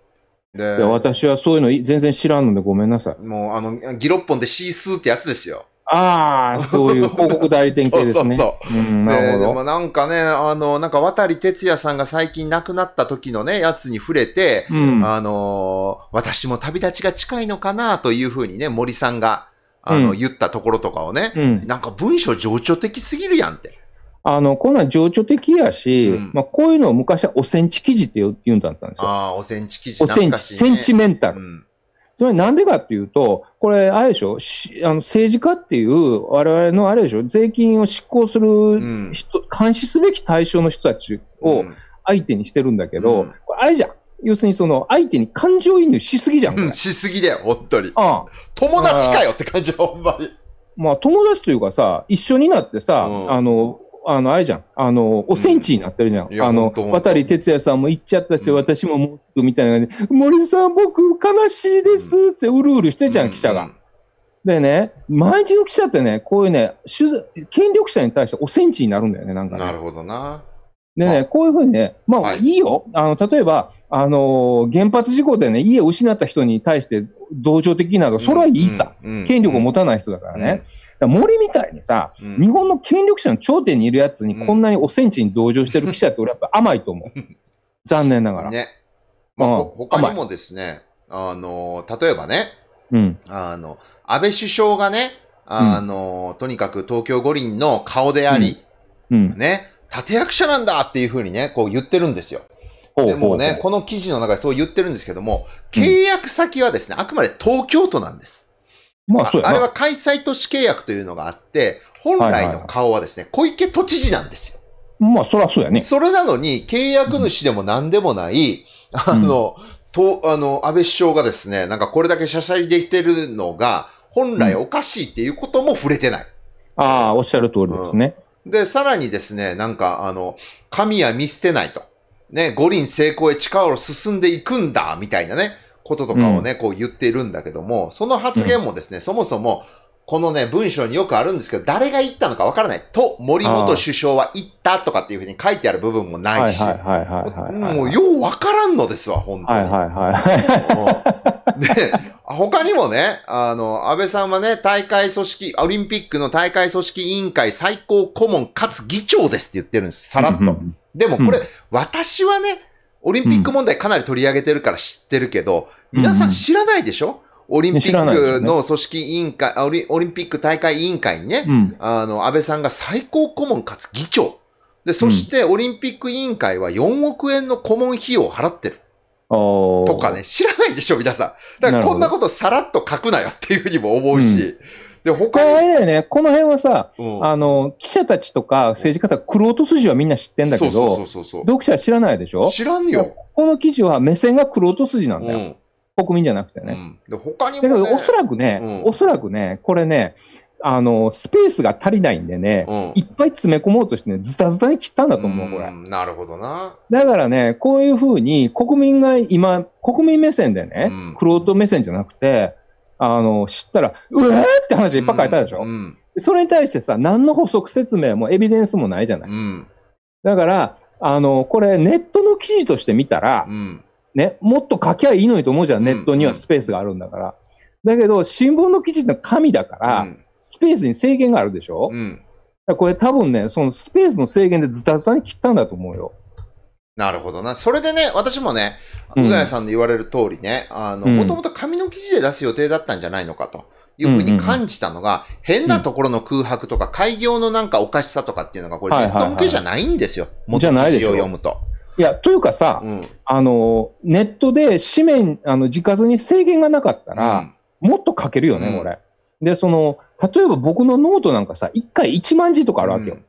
で、私はそういうの全然知らんのでごめんなさい。もう、あの、ギロッポンでシースーってやつですよ。ああ、そういう広告代理店系ですね。そうそうそう。うん、でもなんかね、あの、なんか渡哲也さんが最近亡くなった時のね、やつに触れて、うん、あの、私も旅立ちが近いのかなというふうにね、森さんが、あの、うん、言ったところとかをね、うん、なんか文章情緒的すぎるやんって。あの、こんなん情緒的やし、うん、まあこういうのを昔はおセンチ記事って言うんだったんですよ。ああ、おセンチ記事、ね、おセンチ、センチメンタル。つまりなんでかっていうと、これ、あれでしょし、あの政治家っていう、われわれのあれでしょ、税金を執行する人、うん、監視すべき対象の人たちを相手にしてるんだけど、うん、これあれじゃん。要するにその相手に感情移入しすぎじゃん。うん、しすぎだよ、本当に。ああ友達かよって感じは、ほんまに。まあ、友達というかさ、一緒になってさ、あの、あの、あれじゃん。あの、おセンチになってるじゃん。うん、あの、渡哲也さんも行っちゃったし、うん、私ももとみたいな感じで、森さん、僕、悲しいですってうるうるしてじゃん、記者が。でね、毎日の記者ってね、こういうね、権力者に対しておセンチになるんだよね、なんか、ね、なるほどな。でね、こういうふうにね、まあ、い、いいよ。あの、例えば、あのー、原発事故でね、家を失った人に対して同情的なの、それはいいさ。うんうん、権力を持たない人だからね。森みたいにさ、うん、日本の権力者の頂点にいるやつにこんなにおセンチに同情してる記者って俺やっぱ甘いと思う。残念ながら。ね。まあ、うん、他にもですね、あの、例えばね、うん、あの、安倍首相がね、あの、うん、とにかく東京五輪の顔であり、うん、ね、立役者なんだっていうふうにね、こう言ってるんですよ。でもね、この記事の中でそう言ってるんですけども、契約先はですね、あくまで東京都なんです。まあ、そうやあれは開催都市契約というのがあって、本来の顔はですね、小池都知事なんですよ。まあ、そりゃそうやね。それなのに、契約主でも何でもない、あの、と、あの、安倍首相がですね、なんかこれだけしゃしゃりできてるのが、本来おかしいっていうことも触れてない。ああ、おっしゃる通りですね、うん、で、さらにですね、なんか、あの、神は見捨てないと。ね、五輪成功へ力を進んでいくんだ、みたいなね。こととかをね、こう言っているんだけども、その発言もですね、そもそも、このね、文章によくあるんですけど、誰が言ったのかわからない。と、森元首相は言ったとかっていうふうに書いてある部分もないし、もうようわからんのですわ、本当に。はいはいはい。で、他にもね、あの、安倍さんはね、大会組織、オリンピックの大会組織委員会最高顧問かつ議長ですって言ってるんです、さらっと。でもこれ、うん、私はね、オリンピック問題かなり取り上げてるから知ってるけど、皆さん知らないでしょ、オリンピックの組織委員会、ね、オリ、オリンピック大会委員会にね、うん、あの、安倍さんが最高顧問かつ議長。で、そしてオリンピック委員会は4億円の顧問費用を払ってる。とかね、知らないでしょ、皆さん。だからこんなことさらっと書くなよっていうふうにも思うし、うんで、他あれだよね、この辺はさ、うん、あの、記者たちとか政治家とか、くろと筋はみんな知ってんだけど、読者は知らないでしょ知らんよ。この記事は目線がくろと筋なんだよ。うん国民じゃなくてね。うん、で他にも、ね、だけど、おそらくね、うん、おそらくね、これね、あの、スペースが足りないんでね、うん、いっぱい詰め込もうとしてね、ズタズタに切ったんだと思う、これ。なるほどな。だからね、こういうふうに、国民が今、国民目線でね、くろうと目線じゃなくて、あの、知ったら、うえーって話いっぱい書いたでしょ、うん、それに対してさ、何の補足説明もエビデンスもないじゃない。うん、だから、あの、これネットの記事として見たら、うん、ね、もっと書きゃいいのにと思うじゃん。ネットにはスペースがあるんだから。だけど、新聞の記事って神だから、スペースに制限があるでしょ、うん、これ多分ね、そのスペースの制限でズタズタに切ったんだと思うよ。なるほどな。それでね、私もね、うがやさんの言われる通りね、あの、もともと紙の記事で出す予定だったんじゃないのかと。いうふうに感じたのが、うんうん、変なところの空白とか、開業のなんかおかしさとかっていうのが、これ、ネット向けじゃないんですよ。もちろん記事を読むと。いや、というかさ、うん、あの、ネットで紙面、あの、字数に制限がなかったら、うん、もっと書けるよね、これ。で、その、例えば僕のノートなんかさ、1回1万字とかあるわけよ。うん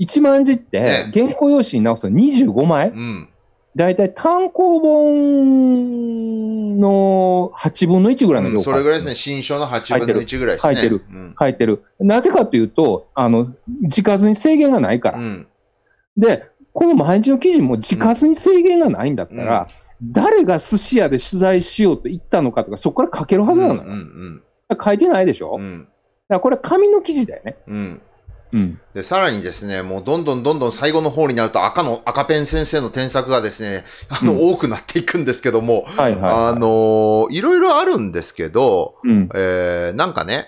1万字って、原稿用紙に直すと25枚うん。だいたい単行本の8分の1ぐらいの量、うんそれぐらいですね。新書の8分の1ぐらいですね。てる書いてる。なぜかというと、あの、字数に制限がないから。うん。で、この毎日の記事も字数に制限がないんだったら、誰が寿司屋で取材しようと言ったのかとか、そこから書けるはずなのよ。書いてないでしょ、うん。だからこれ紙の記事だよね。うん。うん、で、さらにですね、もうどんどんどんどん最後の方になると赤の、赤ペン先生の添削がですね、あの、うん、多くなっていくんですけども、はいはい、はい、あの、いろいろあるんですけど、うん、えー、なんかね、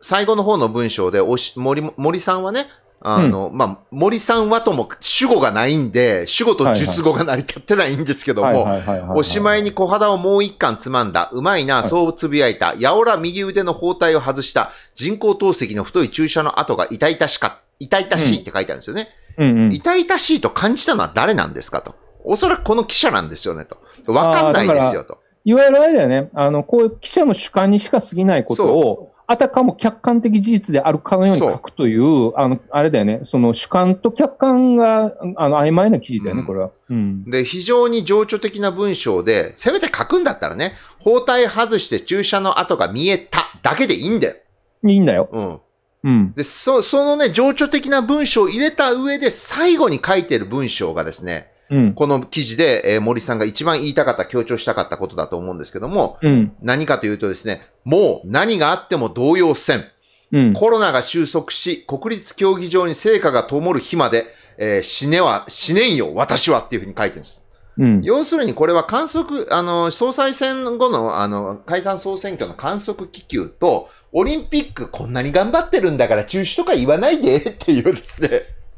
最後の方の文章でおし森、森さんはね、あの、うん、まあ、森さんはとも主語がないんで、主語と述語が成り立ってないんですけども、おしまいに小肌をもう一貫つまんだ、うまいな、そうつぶやいた、はい、やおら右腕の包帯を外した、人工透析の太い注射の跡が痛々しか、痛々しいって書いてあるんですよね。うんうん、痛々しいと感じたのは誰なんですかと。おそらくこの記者なんですよねと。わかんないですよと。いわゆるあれだよね。あの、こういう記者の主観にしか過ぎないことを、あたかも客観的事実であるかのように書くという、うあの、あれだよね、その主観と客観が、あの、曖昧な記事だよね、これは。うん、で、非常に情緒的な文章で、せめて書くんだったらね、包帯外して注射の跡が見えただけでいいんだよ。いいんだよ。うん。うん、でそそのね、情緒的な文章を入れた上で最後に書いてる文章がですね、うん、この記事で、えー、森さんが一番言いたかった、強調したかったことだと思うんですけども、うん、何かというとですね、もう何があっても動揺せん。うん、コロナが収束し、国立競技場に成果が灯る日まで、えー、死ねは、死ねんよ、私はっていうふうに書いてるんです。うん、要するにこれは観測、あの、総裁選後の、あの、解散総選挙の観測気球と、オリンピックこんなに頑張ってるんだから中止とか言わないでっていうですね。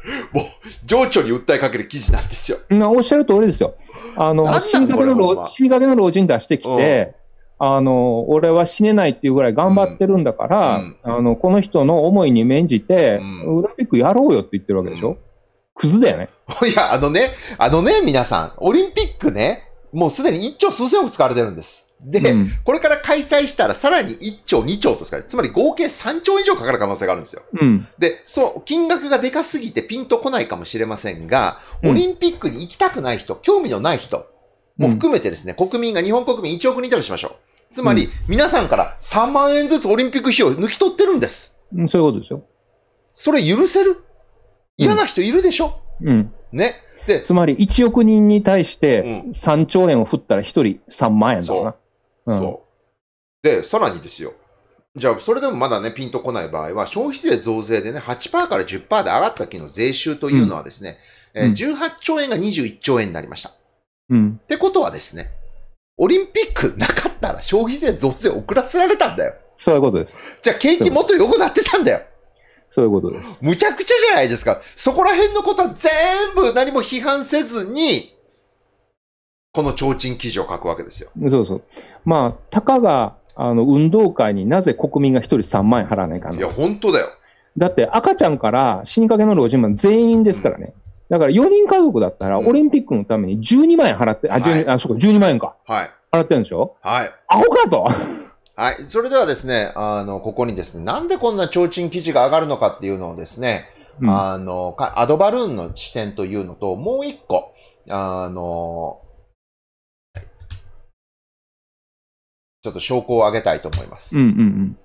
もう、情緒に訴えかける記事なんですよ。なおっしゃる通りですよ。あの、死にかけの老死にかけの老人出してきて、あの、俺は死ねないっていうぐらい頑張ってるんだから、うん、あの、この人の思いに免じて、うん、ンピックやろうよって言ってるわけでしょ。うん、クズだよね。いや、あのね、あのね、皆さん、オリンピックね、もうすでに一兆数千億使われてるんです。で、うん、これから開催したらさらに1兆、2兆とですかね、つまり合計3兆以上かかる可能性があるんですよ。うん、で、そう、金額がでかすぎてピンとこないかもしれませんが、オリンピックに行きたくない人、興味のない人も含めてですね、うん、国民が、日本国民1億人いたとしましょう。つまり、皆さんから3万円ずつオリンピック費用抜き取ってるんです。うん、そういうことですよ。それ許せる嫌な人いるでしょ、うん、ね。で、つまり1億人に対して3兆円を振ったら1人3万円だからな。うん、そう。で、さらにですよ。じゃあ、それでもまだね、ピンとこない場合は、消費税増税でね、8%から10%で上がった時の税収というのはですね、うん、えー、18兆円が21兆円になりました。うん。ってことはですね、オリンピックなかったら消費税増税遅らせられたんだよ。そういうことです。じゃあ、景気もっと良くなってたんだよ。そういうことです。むちゃくちゃじゃないですか。そこら辺のことは全部何も批判せずに、この提灯記事を書くわけですよ。そうそう。まあ、たかが、あの、運動会になぜ国民が一人3万円払わないかいや、本当だよ。だって赤ちゃんから死にかけの老人は全員ですからね。だから4人家族だったら、オリンピックのために12万円払って、あ、12、はい、あ、そこ12万円か。はい。払ってるんでしょはい。アホかとはい。それではですね、あの、ここにですね、なんでこんな提灯記事が上がるのかっていうのをですね、あの、アドバルーンの視点というのと、もう一個、あの、ちょっと証拠を挙げたいと思います。うんうんうん。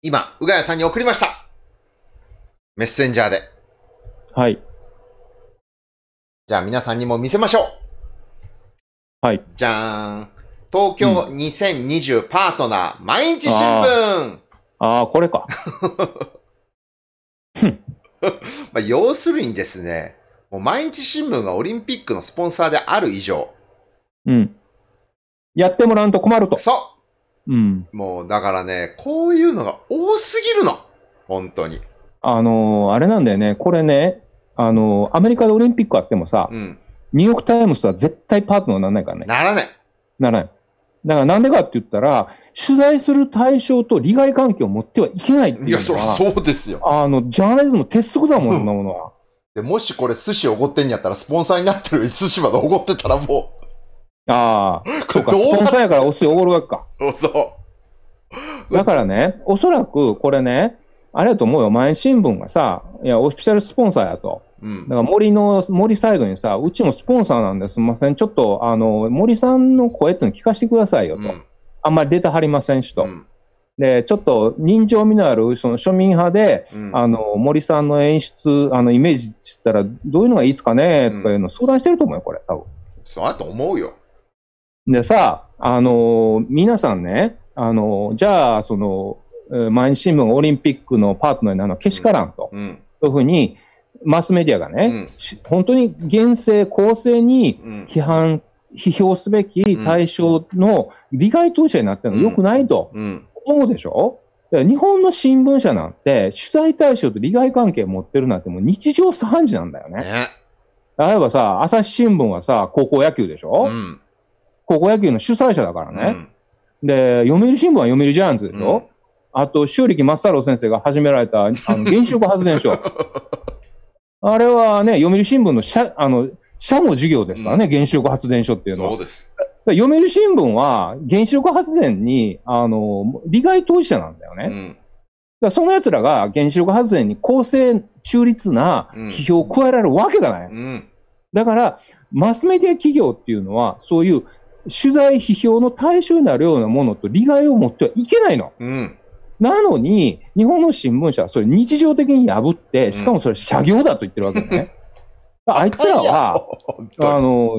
今、うがやさんに送りました。メッセンジャーで。はい。じゃあ皆さんにも見せましょう。はい。じゃーん。東京2020パートナー、うん、毎日新聞。ああ、これか。まあ要するにですね、もう毎日新聞がオリンピックのスポンサーである以上、うん、やってもらうと困ると。そう。うん。もう、だからね、こういうのが多すぎるの。本当に。あのー、あれなんだよね。これね、あのー、アメリカでオリンピックあってもさ、うん、ニューヨークタイムズは絶対パートナーにならないからね。ならない。ならない。だからなんでかって言ったら、取材する対象と利害関係を持ってはいけないっていうのいや、そそうですよ。あの、ジャーナリズム鉄則だもん、そんなものは。でもしこれ寿司おごってんやったら、スポンサーになってる寿司までおごってたらもう。ああ、そうか、スポンサーやからおおごるわけか。そう。だからね、おそらくこれね、あれだと思うよ、毎日新聞がさ、いや、オフィシャルスポンサーやと。だから森の、森サイドにさ、うちもスポンサーなんですみません、ちょっと、あの、森さんの声っていうの聞かせてくださいよと。うん、あんまり出てはりませんしと。うんで、ちょっと人情味のあるその庶民派で、うん、あの、森さんの演出、あの、イメージって言ったら、どういうのがいいですかねとかいうの相談してると思うよ、これ、多分。そうだと思うよ。でさ、あのー、皆さんね、あのー、じゃあ、その、毎日新聞オリンピックのパートナーになるのはけしからんと、うん、いうふうに、マスメディアがね、うん、本当に厳正、公正に批判、批評すべき対象の利害当事者になってるのよくないと思うでしょ、うん、日本の新聞社なんて、取材対象と利害関係持ってるなんてもう日常茶飯事なんだよね。ね例えばさ、朝日新聞はさ、高校野球でしょ、うん高校野球の主催者だからね。うん、で、読売新聞は読売ジャイアンツでしょ、うん、あと、修力松太郎先生が始められた、あの、原子力発電所。あれはね、読売新聞の社、あの、社の事業ですからね、うん、原子力発電所っていうのは。そうです。読売新聞は原子力発電に、あの、利害当事者なんだよね。だその奴らが原子力発電に公正中立な批評を加えられるわけがない。だから、マスメディア企業っていうのは、そういう取材批評の対象になるようなものと利害を持ってはいけないの。うん、なのに、日本の新聞社はそれ日常的に破って、しかもそれ、社業だと言ってるわけね。うん、あいつらは、あの、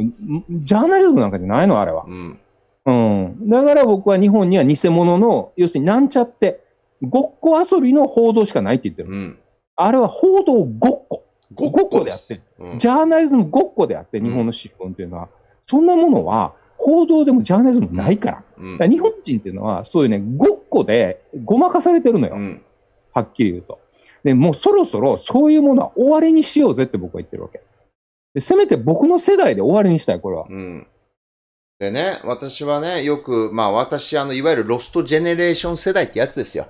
ジャーナリズムなんかじゃないの、あれは。うんうん、だから僕は日本には偽物の、要するになんちゃって、ごっこ遊びの報道しかないって言ってる。うん、あれは報道ごっこ。ごっこであって、うん、ジャーナリズムごっこであって、日本の新聞っていうのは、そんなものは、報道でもジャーナリズムないから。うん、から日本人っていうのは、そういうね、ごっこでごまかされてるのよ。うん、はっきり言うと。で、もうそろそろそういうものは終わりにしようぜって僕は言ってるわけ。でせめて僕の世代で終わりにしたい、これは。うん、でね、私はね、よく、まあ私、あの、いわゆるロストジェネレーション世代ってやつですよ。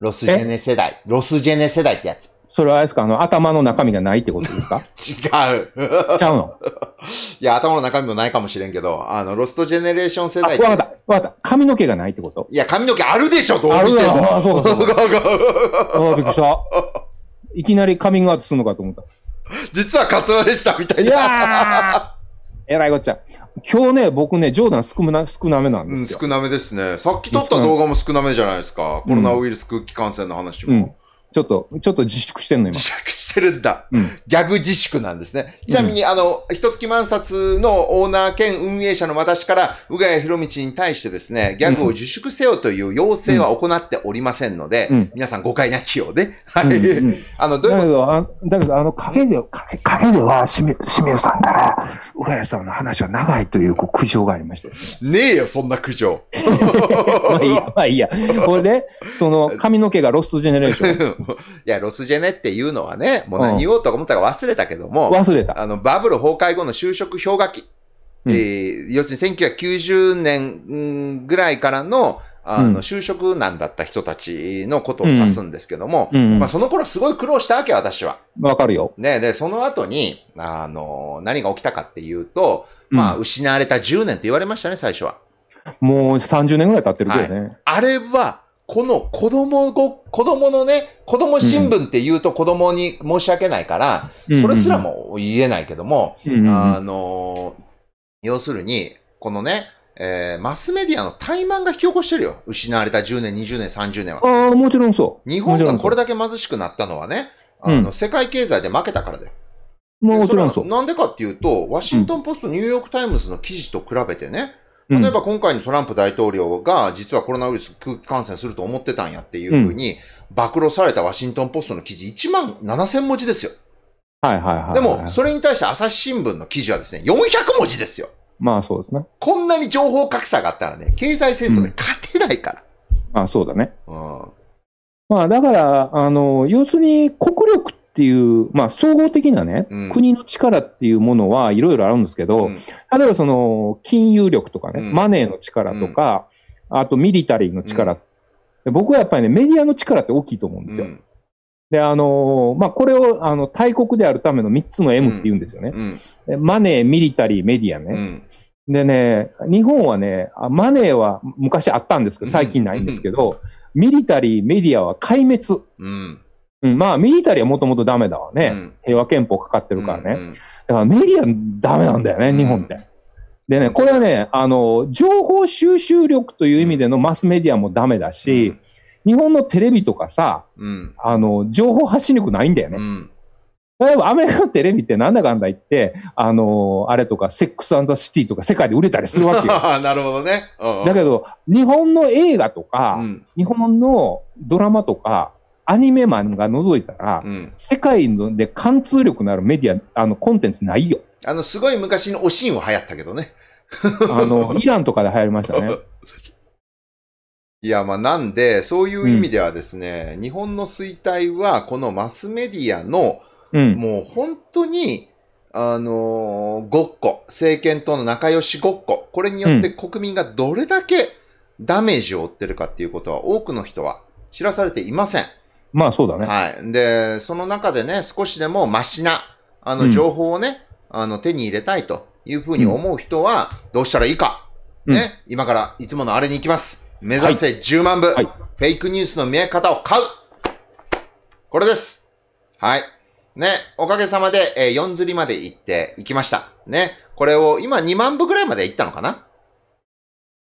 ロスジェネ世代。ロスジェネ世代ってやつ。それはあれですか、あの、頭の中身がないってことですか 違う。ちゃうの いや、頭の中身もないかもしれんけど、あの、ロストジェネレーション世代。わかった、わかった。髪の毛がないってこといや、髪の毛あるでしょ、どう見てあるだろ、そうそうああ、びっくりした。いきなりカミングアウトするのかと思った。実はカツラでした、みたいな。いやえらいこっちゃ。今日ね、僕ね、冗談少な少なめなんですよ、うん、少なめですね。さっき撮った動画も少なめじゃないですか。コロナウイルス空気感染の話も。うんちょっと、ちょっと自粛してんの今。自粛ししてるんだ。うん、ギャグ自粛なんですね。ちなみに、あの、一月万冊のオーナー兼運営者の私から、宇賀谷博道に対してですね、ギャグを自粛せよという要請は行っておりませんので、うん、皆さん誤解なきようで、ね。はい。うんうん、あの、どういうことだけど、だけどあの、陰で、陰陰では、しめ、しめさんから、宇賀谷さんの話は長いというこう苦情がありましたね。ねえよ、そんな苦情。まあいいや、まあいいや。これで、その、髪の毛がロストジェネレーション。いや、ロスジェネっていうのはね、もう何言おうと思ったか忘れたけども、忘れた。あの、バブル崩壊後の就職氷河期、うん、えー、要するに1990年ぐらいからの、あの、就職難だった人たちのことを指すんですけども、うんうん、まあ、その頃すごい苦労したわけ、私は。わかるよ。ねで、その後に、あの、何が起きたかっていうと、まあ、失われた10年って言われましたね、最初は。もう30年ぐらい経ってるけどね、はい。あれは、この子供ご、子供のね、子供新聞って言うと子供に申し訳ないから、うん、それすらも言えないけども、うん、あの、要するに、このね、えー、マスメディアの怠慢が引き起こしてるよ。失われた10年、20年、30年は。ああ、もちろんそう。日本がこれだけ貧しくなったのはね、あの、うん、世界経済で負けたからだよ。もちろんそう。なんでかっていうと、ワシントンポスト、ニューヨークタイムズの記事と比べてね、例えば今回のトランプ大統領が実はコロナウイルス空気感染すると思ってたんやっていうふうに、暴露されたワシントンポストの記事1万7000文字ですよ。はいはいはい、はい、でも、それに対して朝日新聞の記事はですね、400文字ですよ。まあそうですね。こんなに情報格差があったらね、経済戦争で勝てないから。うん、まあそうだね。うん、まあだから、あの、要するに国力ってっていう、まあ、総合的なね、うん、国の力っていうものはいろいろあるんですけど、うん、例えばその金融力とかね、うん、マネーの力とか、あとミリタリーの力、僕はやっぱりね、メディアの力って大きいと思うんですよ。で、あのー、まあ、これを、あの、大国であるための3つの M って言うんですよね。マネー、ミリタリー、メディアね。でね、日本はね、マネーは昔あったんですけど、最近ないんですけど、ミリタリー、メディアは壊滅。うん、まあ、ミリタリーはもともとダメだわね、うん、平和憲法かかってるからね、うんうん、だからメディアダメなんだよね、うん、日本って。でね、これはね、あの、情報収集力という意味でのマスメディアもダメだし、日本のテレビとかさ、あの、情報発信力ないんだよね。例えばアメリカのテレビってなんだかんだ言って、あのあれとか、セックスアンザシティとか世界で売れたりするわけよ。なるほどね。だけど、日本の映画とか、うん、日本のドラマとか、アニメ漫画覗いたら、うん、世界ので貫通力のあるメディア、あの、コンテンツないよ。あの、すごい昔のおーンは流行ったけどね。あの、イランとかで流行りましたね。いや、まあ、なんで、そういう意味ではですね、うん、日本の衰退は、このマスメディアの、うん、もう本当に、あのー、ごっこ、政権との仲良しごっこ、これによって国民がどれだけダメージを負ってるかっていうことは、多くの人は知らされていません。まあそうだね。はい。で、その中でね、少しでもマシな、あの、情報をね、うん、あの、手に入れたいというふうに思う人は、どうしたらいいか。うん、ね、今からいつものあれに行きます。目指せ10万部、はい、フェイクニュースの見え方を買う。これです。はい。ね、おかげさまで、えー、4釣りまで行って行きました。ね、これを今2万部ぐらいまで行ったのかな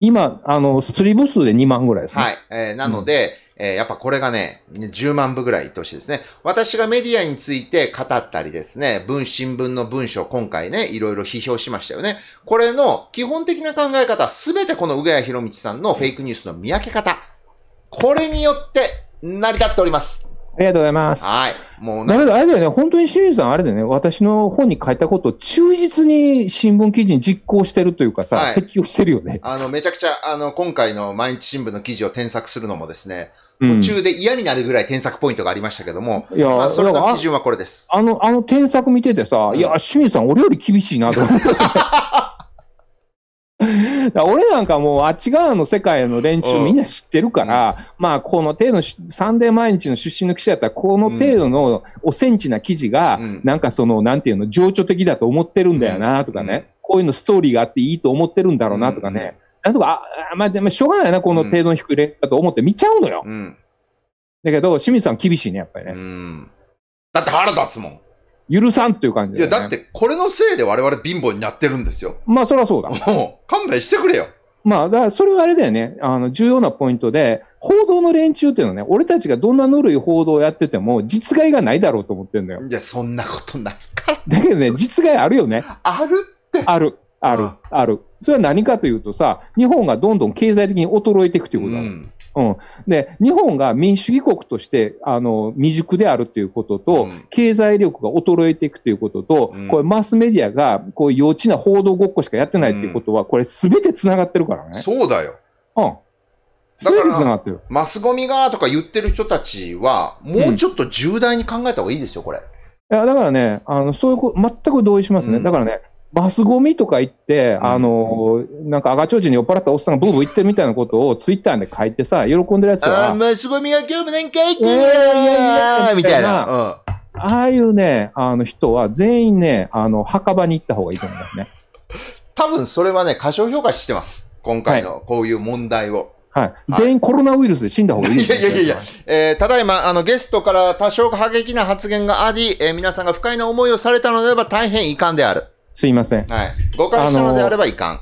今、あの、釣り部数で2万ぐらいですね。はい。えー、なので、うんえー、やっぱこれがね、10万部ぐらい投ってほしいですね。私がメディアについて語ったりですね、文、新聞の文章、今回ね、いろいろ批評しましたよね。これの基本的な考え方、すべてこの上谷博道さんのフェイクニュースの見分け方。これによって成り立っております。ありがとうございます。はい。もうだどあれだよね、本当に清水さんあれだよね、私の本に書いたことを忠実に新聞記事に実行してるというかさ、はい、適用してるよね。あの、めちゃくちゃ、あの、今回の毎日新聞の記事を添削するのもですね、途中で嫌になるぐらい添削ポイントがありましたけども、いや、あ、それの基準はこれです。あの、あの添削見ててさ、いや、清水さん俺より厳しいなと思って。俺なんかもうあっち側の世界の連中みんな知ってるから、うん、まあこの程度サンデー毎日の出身の記者やったらこの程度のおセンチな記事が、なんかそのなんていうの情緒的だと思ってるんだよなとかね、うんうん、こういうのストーリーがあっていいと思ってるんだろうなとかね、なんとか、あ、まあ、まあ、しょうがないな、この程度の低いレだと思って見ちゃうのよ。うん。だけど、清水さん厳しいね、やっぱりね。うん。だって腹立つもん。許さんっていう感じ、ね、いや、だって、これのせいで我々貧乏になってるんですよ。まあ、そりゃそうだ。もう、勘弁してくれよ。まあ、だからそれはあれだよね。あの、重要なポイントで、報道の連中っていうのはね、俺たちがどんなぬるい報道をやってても、実害がないだろうと思ってんだよ。いや、そんなことないから。だけどね、実害あるよね。あるって。ある。ある、ある。それは何かというとさ、日本がどんどん経済的に衰えていくということだ、うんうん、で日本が民主主義国としてあの未熟であるということと、うん、経済力が衰えていくということと、うん、これマスメディアがこう幼稚な報道ごっこしかやってないということは、これ、すべてつながってるからね。そうだよ、うんってる。マスゴミがとか言ってる人たちは、もうちょっと重大に考えた方がいいですよ、これ。いやだからね、あのそういうこと、全く同意しますね、だからね、バスゴミとか言って、あの、なんか、赤ちょうちんに酔っ払ったおっさんがブーブー言ってるみたいなことをツイッターで書いてさ、喜んでるやつは。あ、バスゴミが今日もやい行くやみたいな。ああいうね、あの人は全員ね、あの、墓場に行った方がいいと思いますね。多分それはね、過小評価してます。今回のこういう問題を。はい。全員コロナウイルスで死んだ方がいい、ね。いやいやいやいや、えー、ただいま、あの、ゲストから多少過激な発言があり、えー、皆さんが不快な思いをされたのであれば大変遺憾である。すいません。はい。誤解したのであればいかん。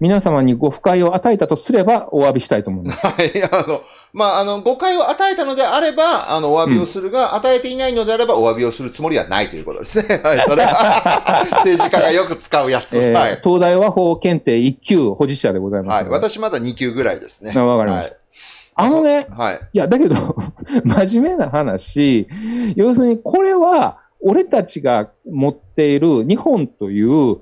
皆様にご不快を与えたとすれば、お詫びしたいと思います。はい。あの、まあ、あの、誤解を与えたのであれば、あの、お詫びをするが、うん、与えていないのであれば、お詫びをするつもりはないということですね。はい。それは、政治家がよく使うやつ。えー、はい。東大和法検定1級保持者でございます。はい。私まだ2級ぐらいですね。わかりました。はいあのね、はい、いや、だけど真面目な話、要するにこれは、俺たちが持っている日本という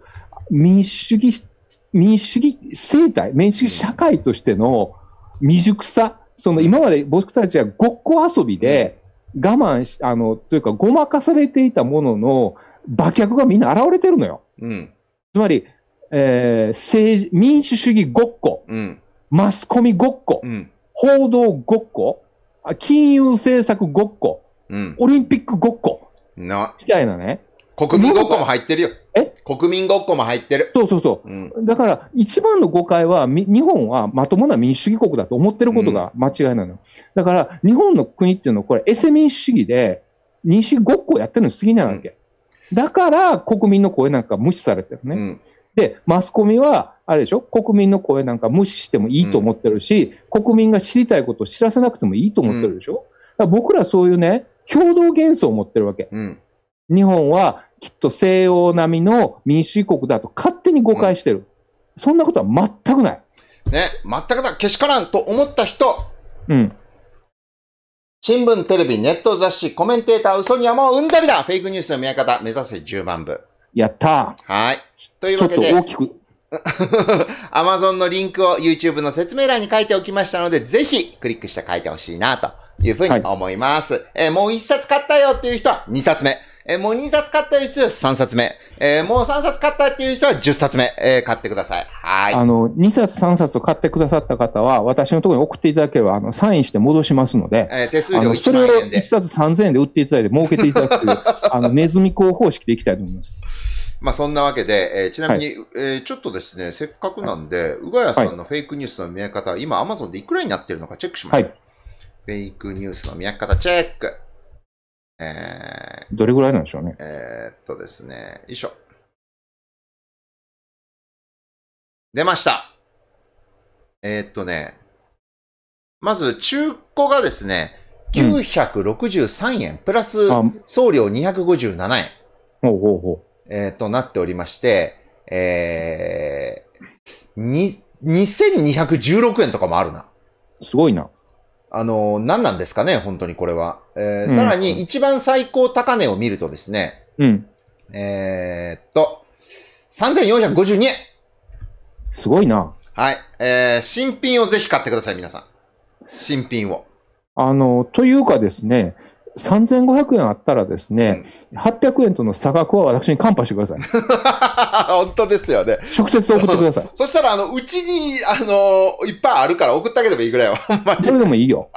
民主主義、民主主義生態、民主主義社会としての未熟さ、その今まで僕たちはごっこ遊びで我慢し、あの、というかごまかされていたものの馬脚がみんな現れてるのよ。うん、つまり、えー、政治、民主主義ごっこ、うん、マスコミごっこ、うん、報道ごっこ、金融政策ごっこ、オリンピックごっこ、な、みたいなね。国民ごっこも入ってるよ。え国民ごっこも入ってる。そうそうそう。うん、だから、一番の誤解は、日本はまともな民主主義国だと思ってることが間違いなの。うん、だから、日本の国っていうのは、これ、エセ民主主義で、民主ごっこやってるの過ぎないわけ。うん、だから、国民の声なんか無視されてるね。うん、で、マスコミは、あれでしょ国民の声なんか無視してもいいと思ってるし、国民が知りたいことを知らせなくてもいいと思ってるでしょ、僕らそういうね、共同幻想を持ってるわけ。うん、日本はきっと西欧並みの民主主義国だと勝手に誤解してる。うん、そんなことは全くない。ね、全くだ、けしからんと思った人。うん。新聞、テレビ、ネット雑誌、コメンテーター、嘘に山もうんざりだフェイクニュースの見方、目指せ10万部。やったーはい。というわけで。ちょっと大きく。アマゾンのリンクを YouTube の説明欄に書いておきましたので、ぜひクリックして書いてほしいなというふうに思います。はい、えー、もう一冊買ったよっていう人は2冊目。えー、もう二冊買ったよっていう人は3冊目。えー、もう三冊買ったっていう人は10冊目、えー、買ってください。はい。あの、2冊3冊を買ってくださった方は、私のところに送っていただければ、あの、サインして戻しますので、えー、手数料1万円で。それを1冊3000円で売っていただいて、儲けていただくという、あの、ネズミ講方式でいきたいと思います。まあそんなわけで、えー、ちなみに、はい、えー、ちょっとですね、せっかくなんで、うがやさんのフェイクニュースの見え方、今、アマゾンでいくらになってるのかチェックしましょう。はいフェイクニュースの見分け方チェックえー、どれぐらいなんでしょうね。えー、っとですね、よいしょ。出ましたえー、っとね、まず中古がですね、963円、うん、プラス送料257円。ほうほうほう。えー、となっておりまして、えー、2216円とかもあるな。すごいな。あの、何なんですかね、本当にこれは。えー、さらに一番最高高値を見るとですね、うん。えー、っと、3452円すごいな。はい。えー、新品をぜひ買ってください、皆さん。新品を。あの、というかですね、3500円あったらですね、800円との差額は私にカンパしてください。本当ですよね。直接送ってください。そしたら、あの、うちに、あの、いっぱいあるから送ってあげてもいいぐらいは。それでもいいよ。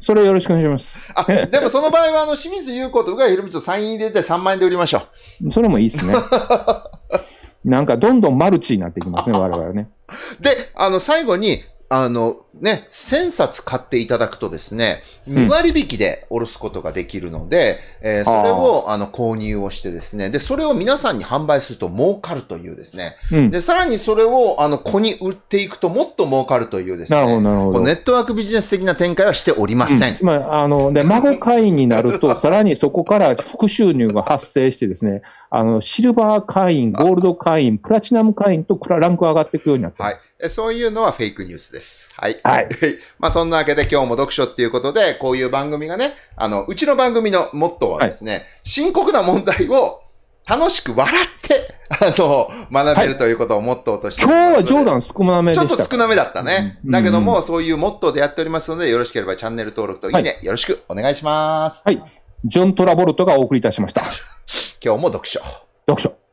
それよろしくお願いします。あ、でもその場合は、あの、清水優子と宇賀ひろみとサイン入れて3万円で売りましょう。それもいいですね。なんか、どんどんマルチになっていきますね、我々ね。で、あの、最後に、あの、ね、1000冊買っていただくとですね、2割引きでおろすことができるので、うん、えー、それをあの購入をしてですね、で、それを皆さんに販売すると儲かるというですね、うん、で、さらにそれをあの子に売っていくともっと儲かるというですね、なるほどなるほどネットワークビジネス的な展開はしておりません。うん、まあ、あの、で、孫会員になると、さらにそこから副収入が発生してですね、あの、シルバー会員、ゴールド会員、プラチナム会員とランク上がっていくようになってます。はい。そういうのはフェイクニュースです。はい。はい。まあそんなわけで今日も読書っていうことで、こういう番組がね、あの、うちの番組のモットーはですね、はい、深刻な問題を楽しく笑って、あの、学べるということをモットーとして、はい、今日は冗談少なめでした。ちょっと少なめだったね。うん、だけども、そういうモットーでやっておりますので、よろしければチャンネル登録といいね、はい、よろしくお願いします。はい。ジョン・トラボルトがお送りいたしました。今日も読書。読書。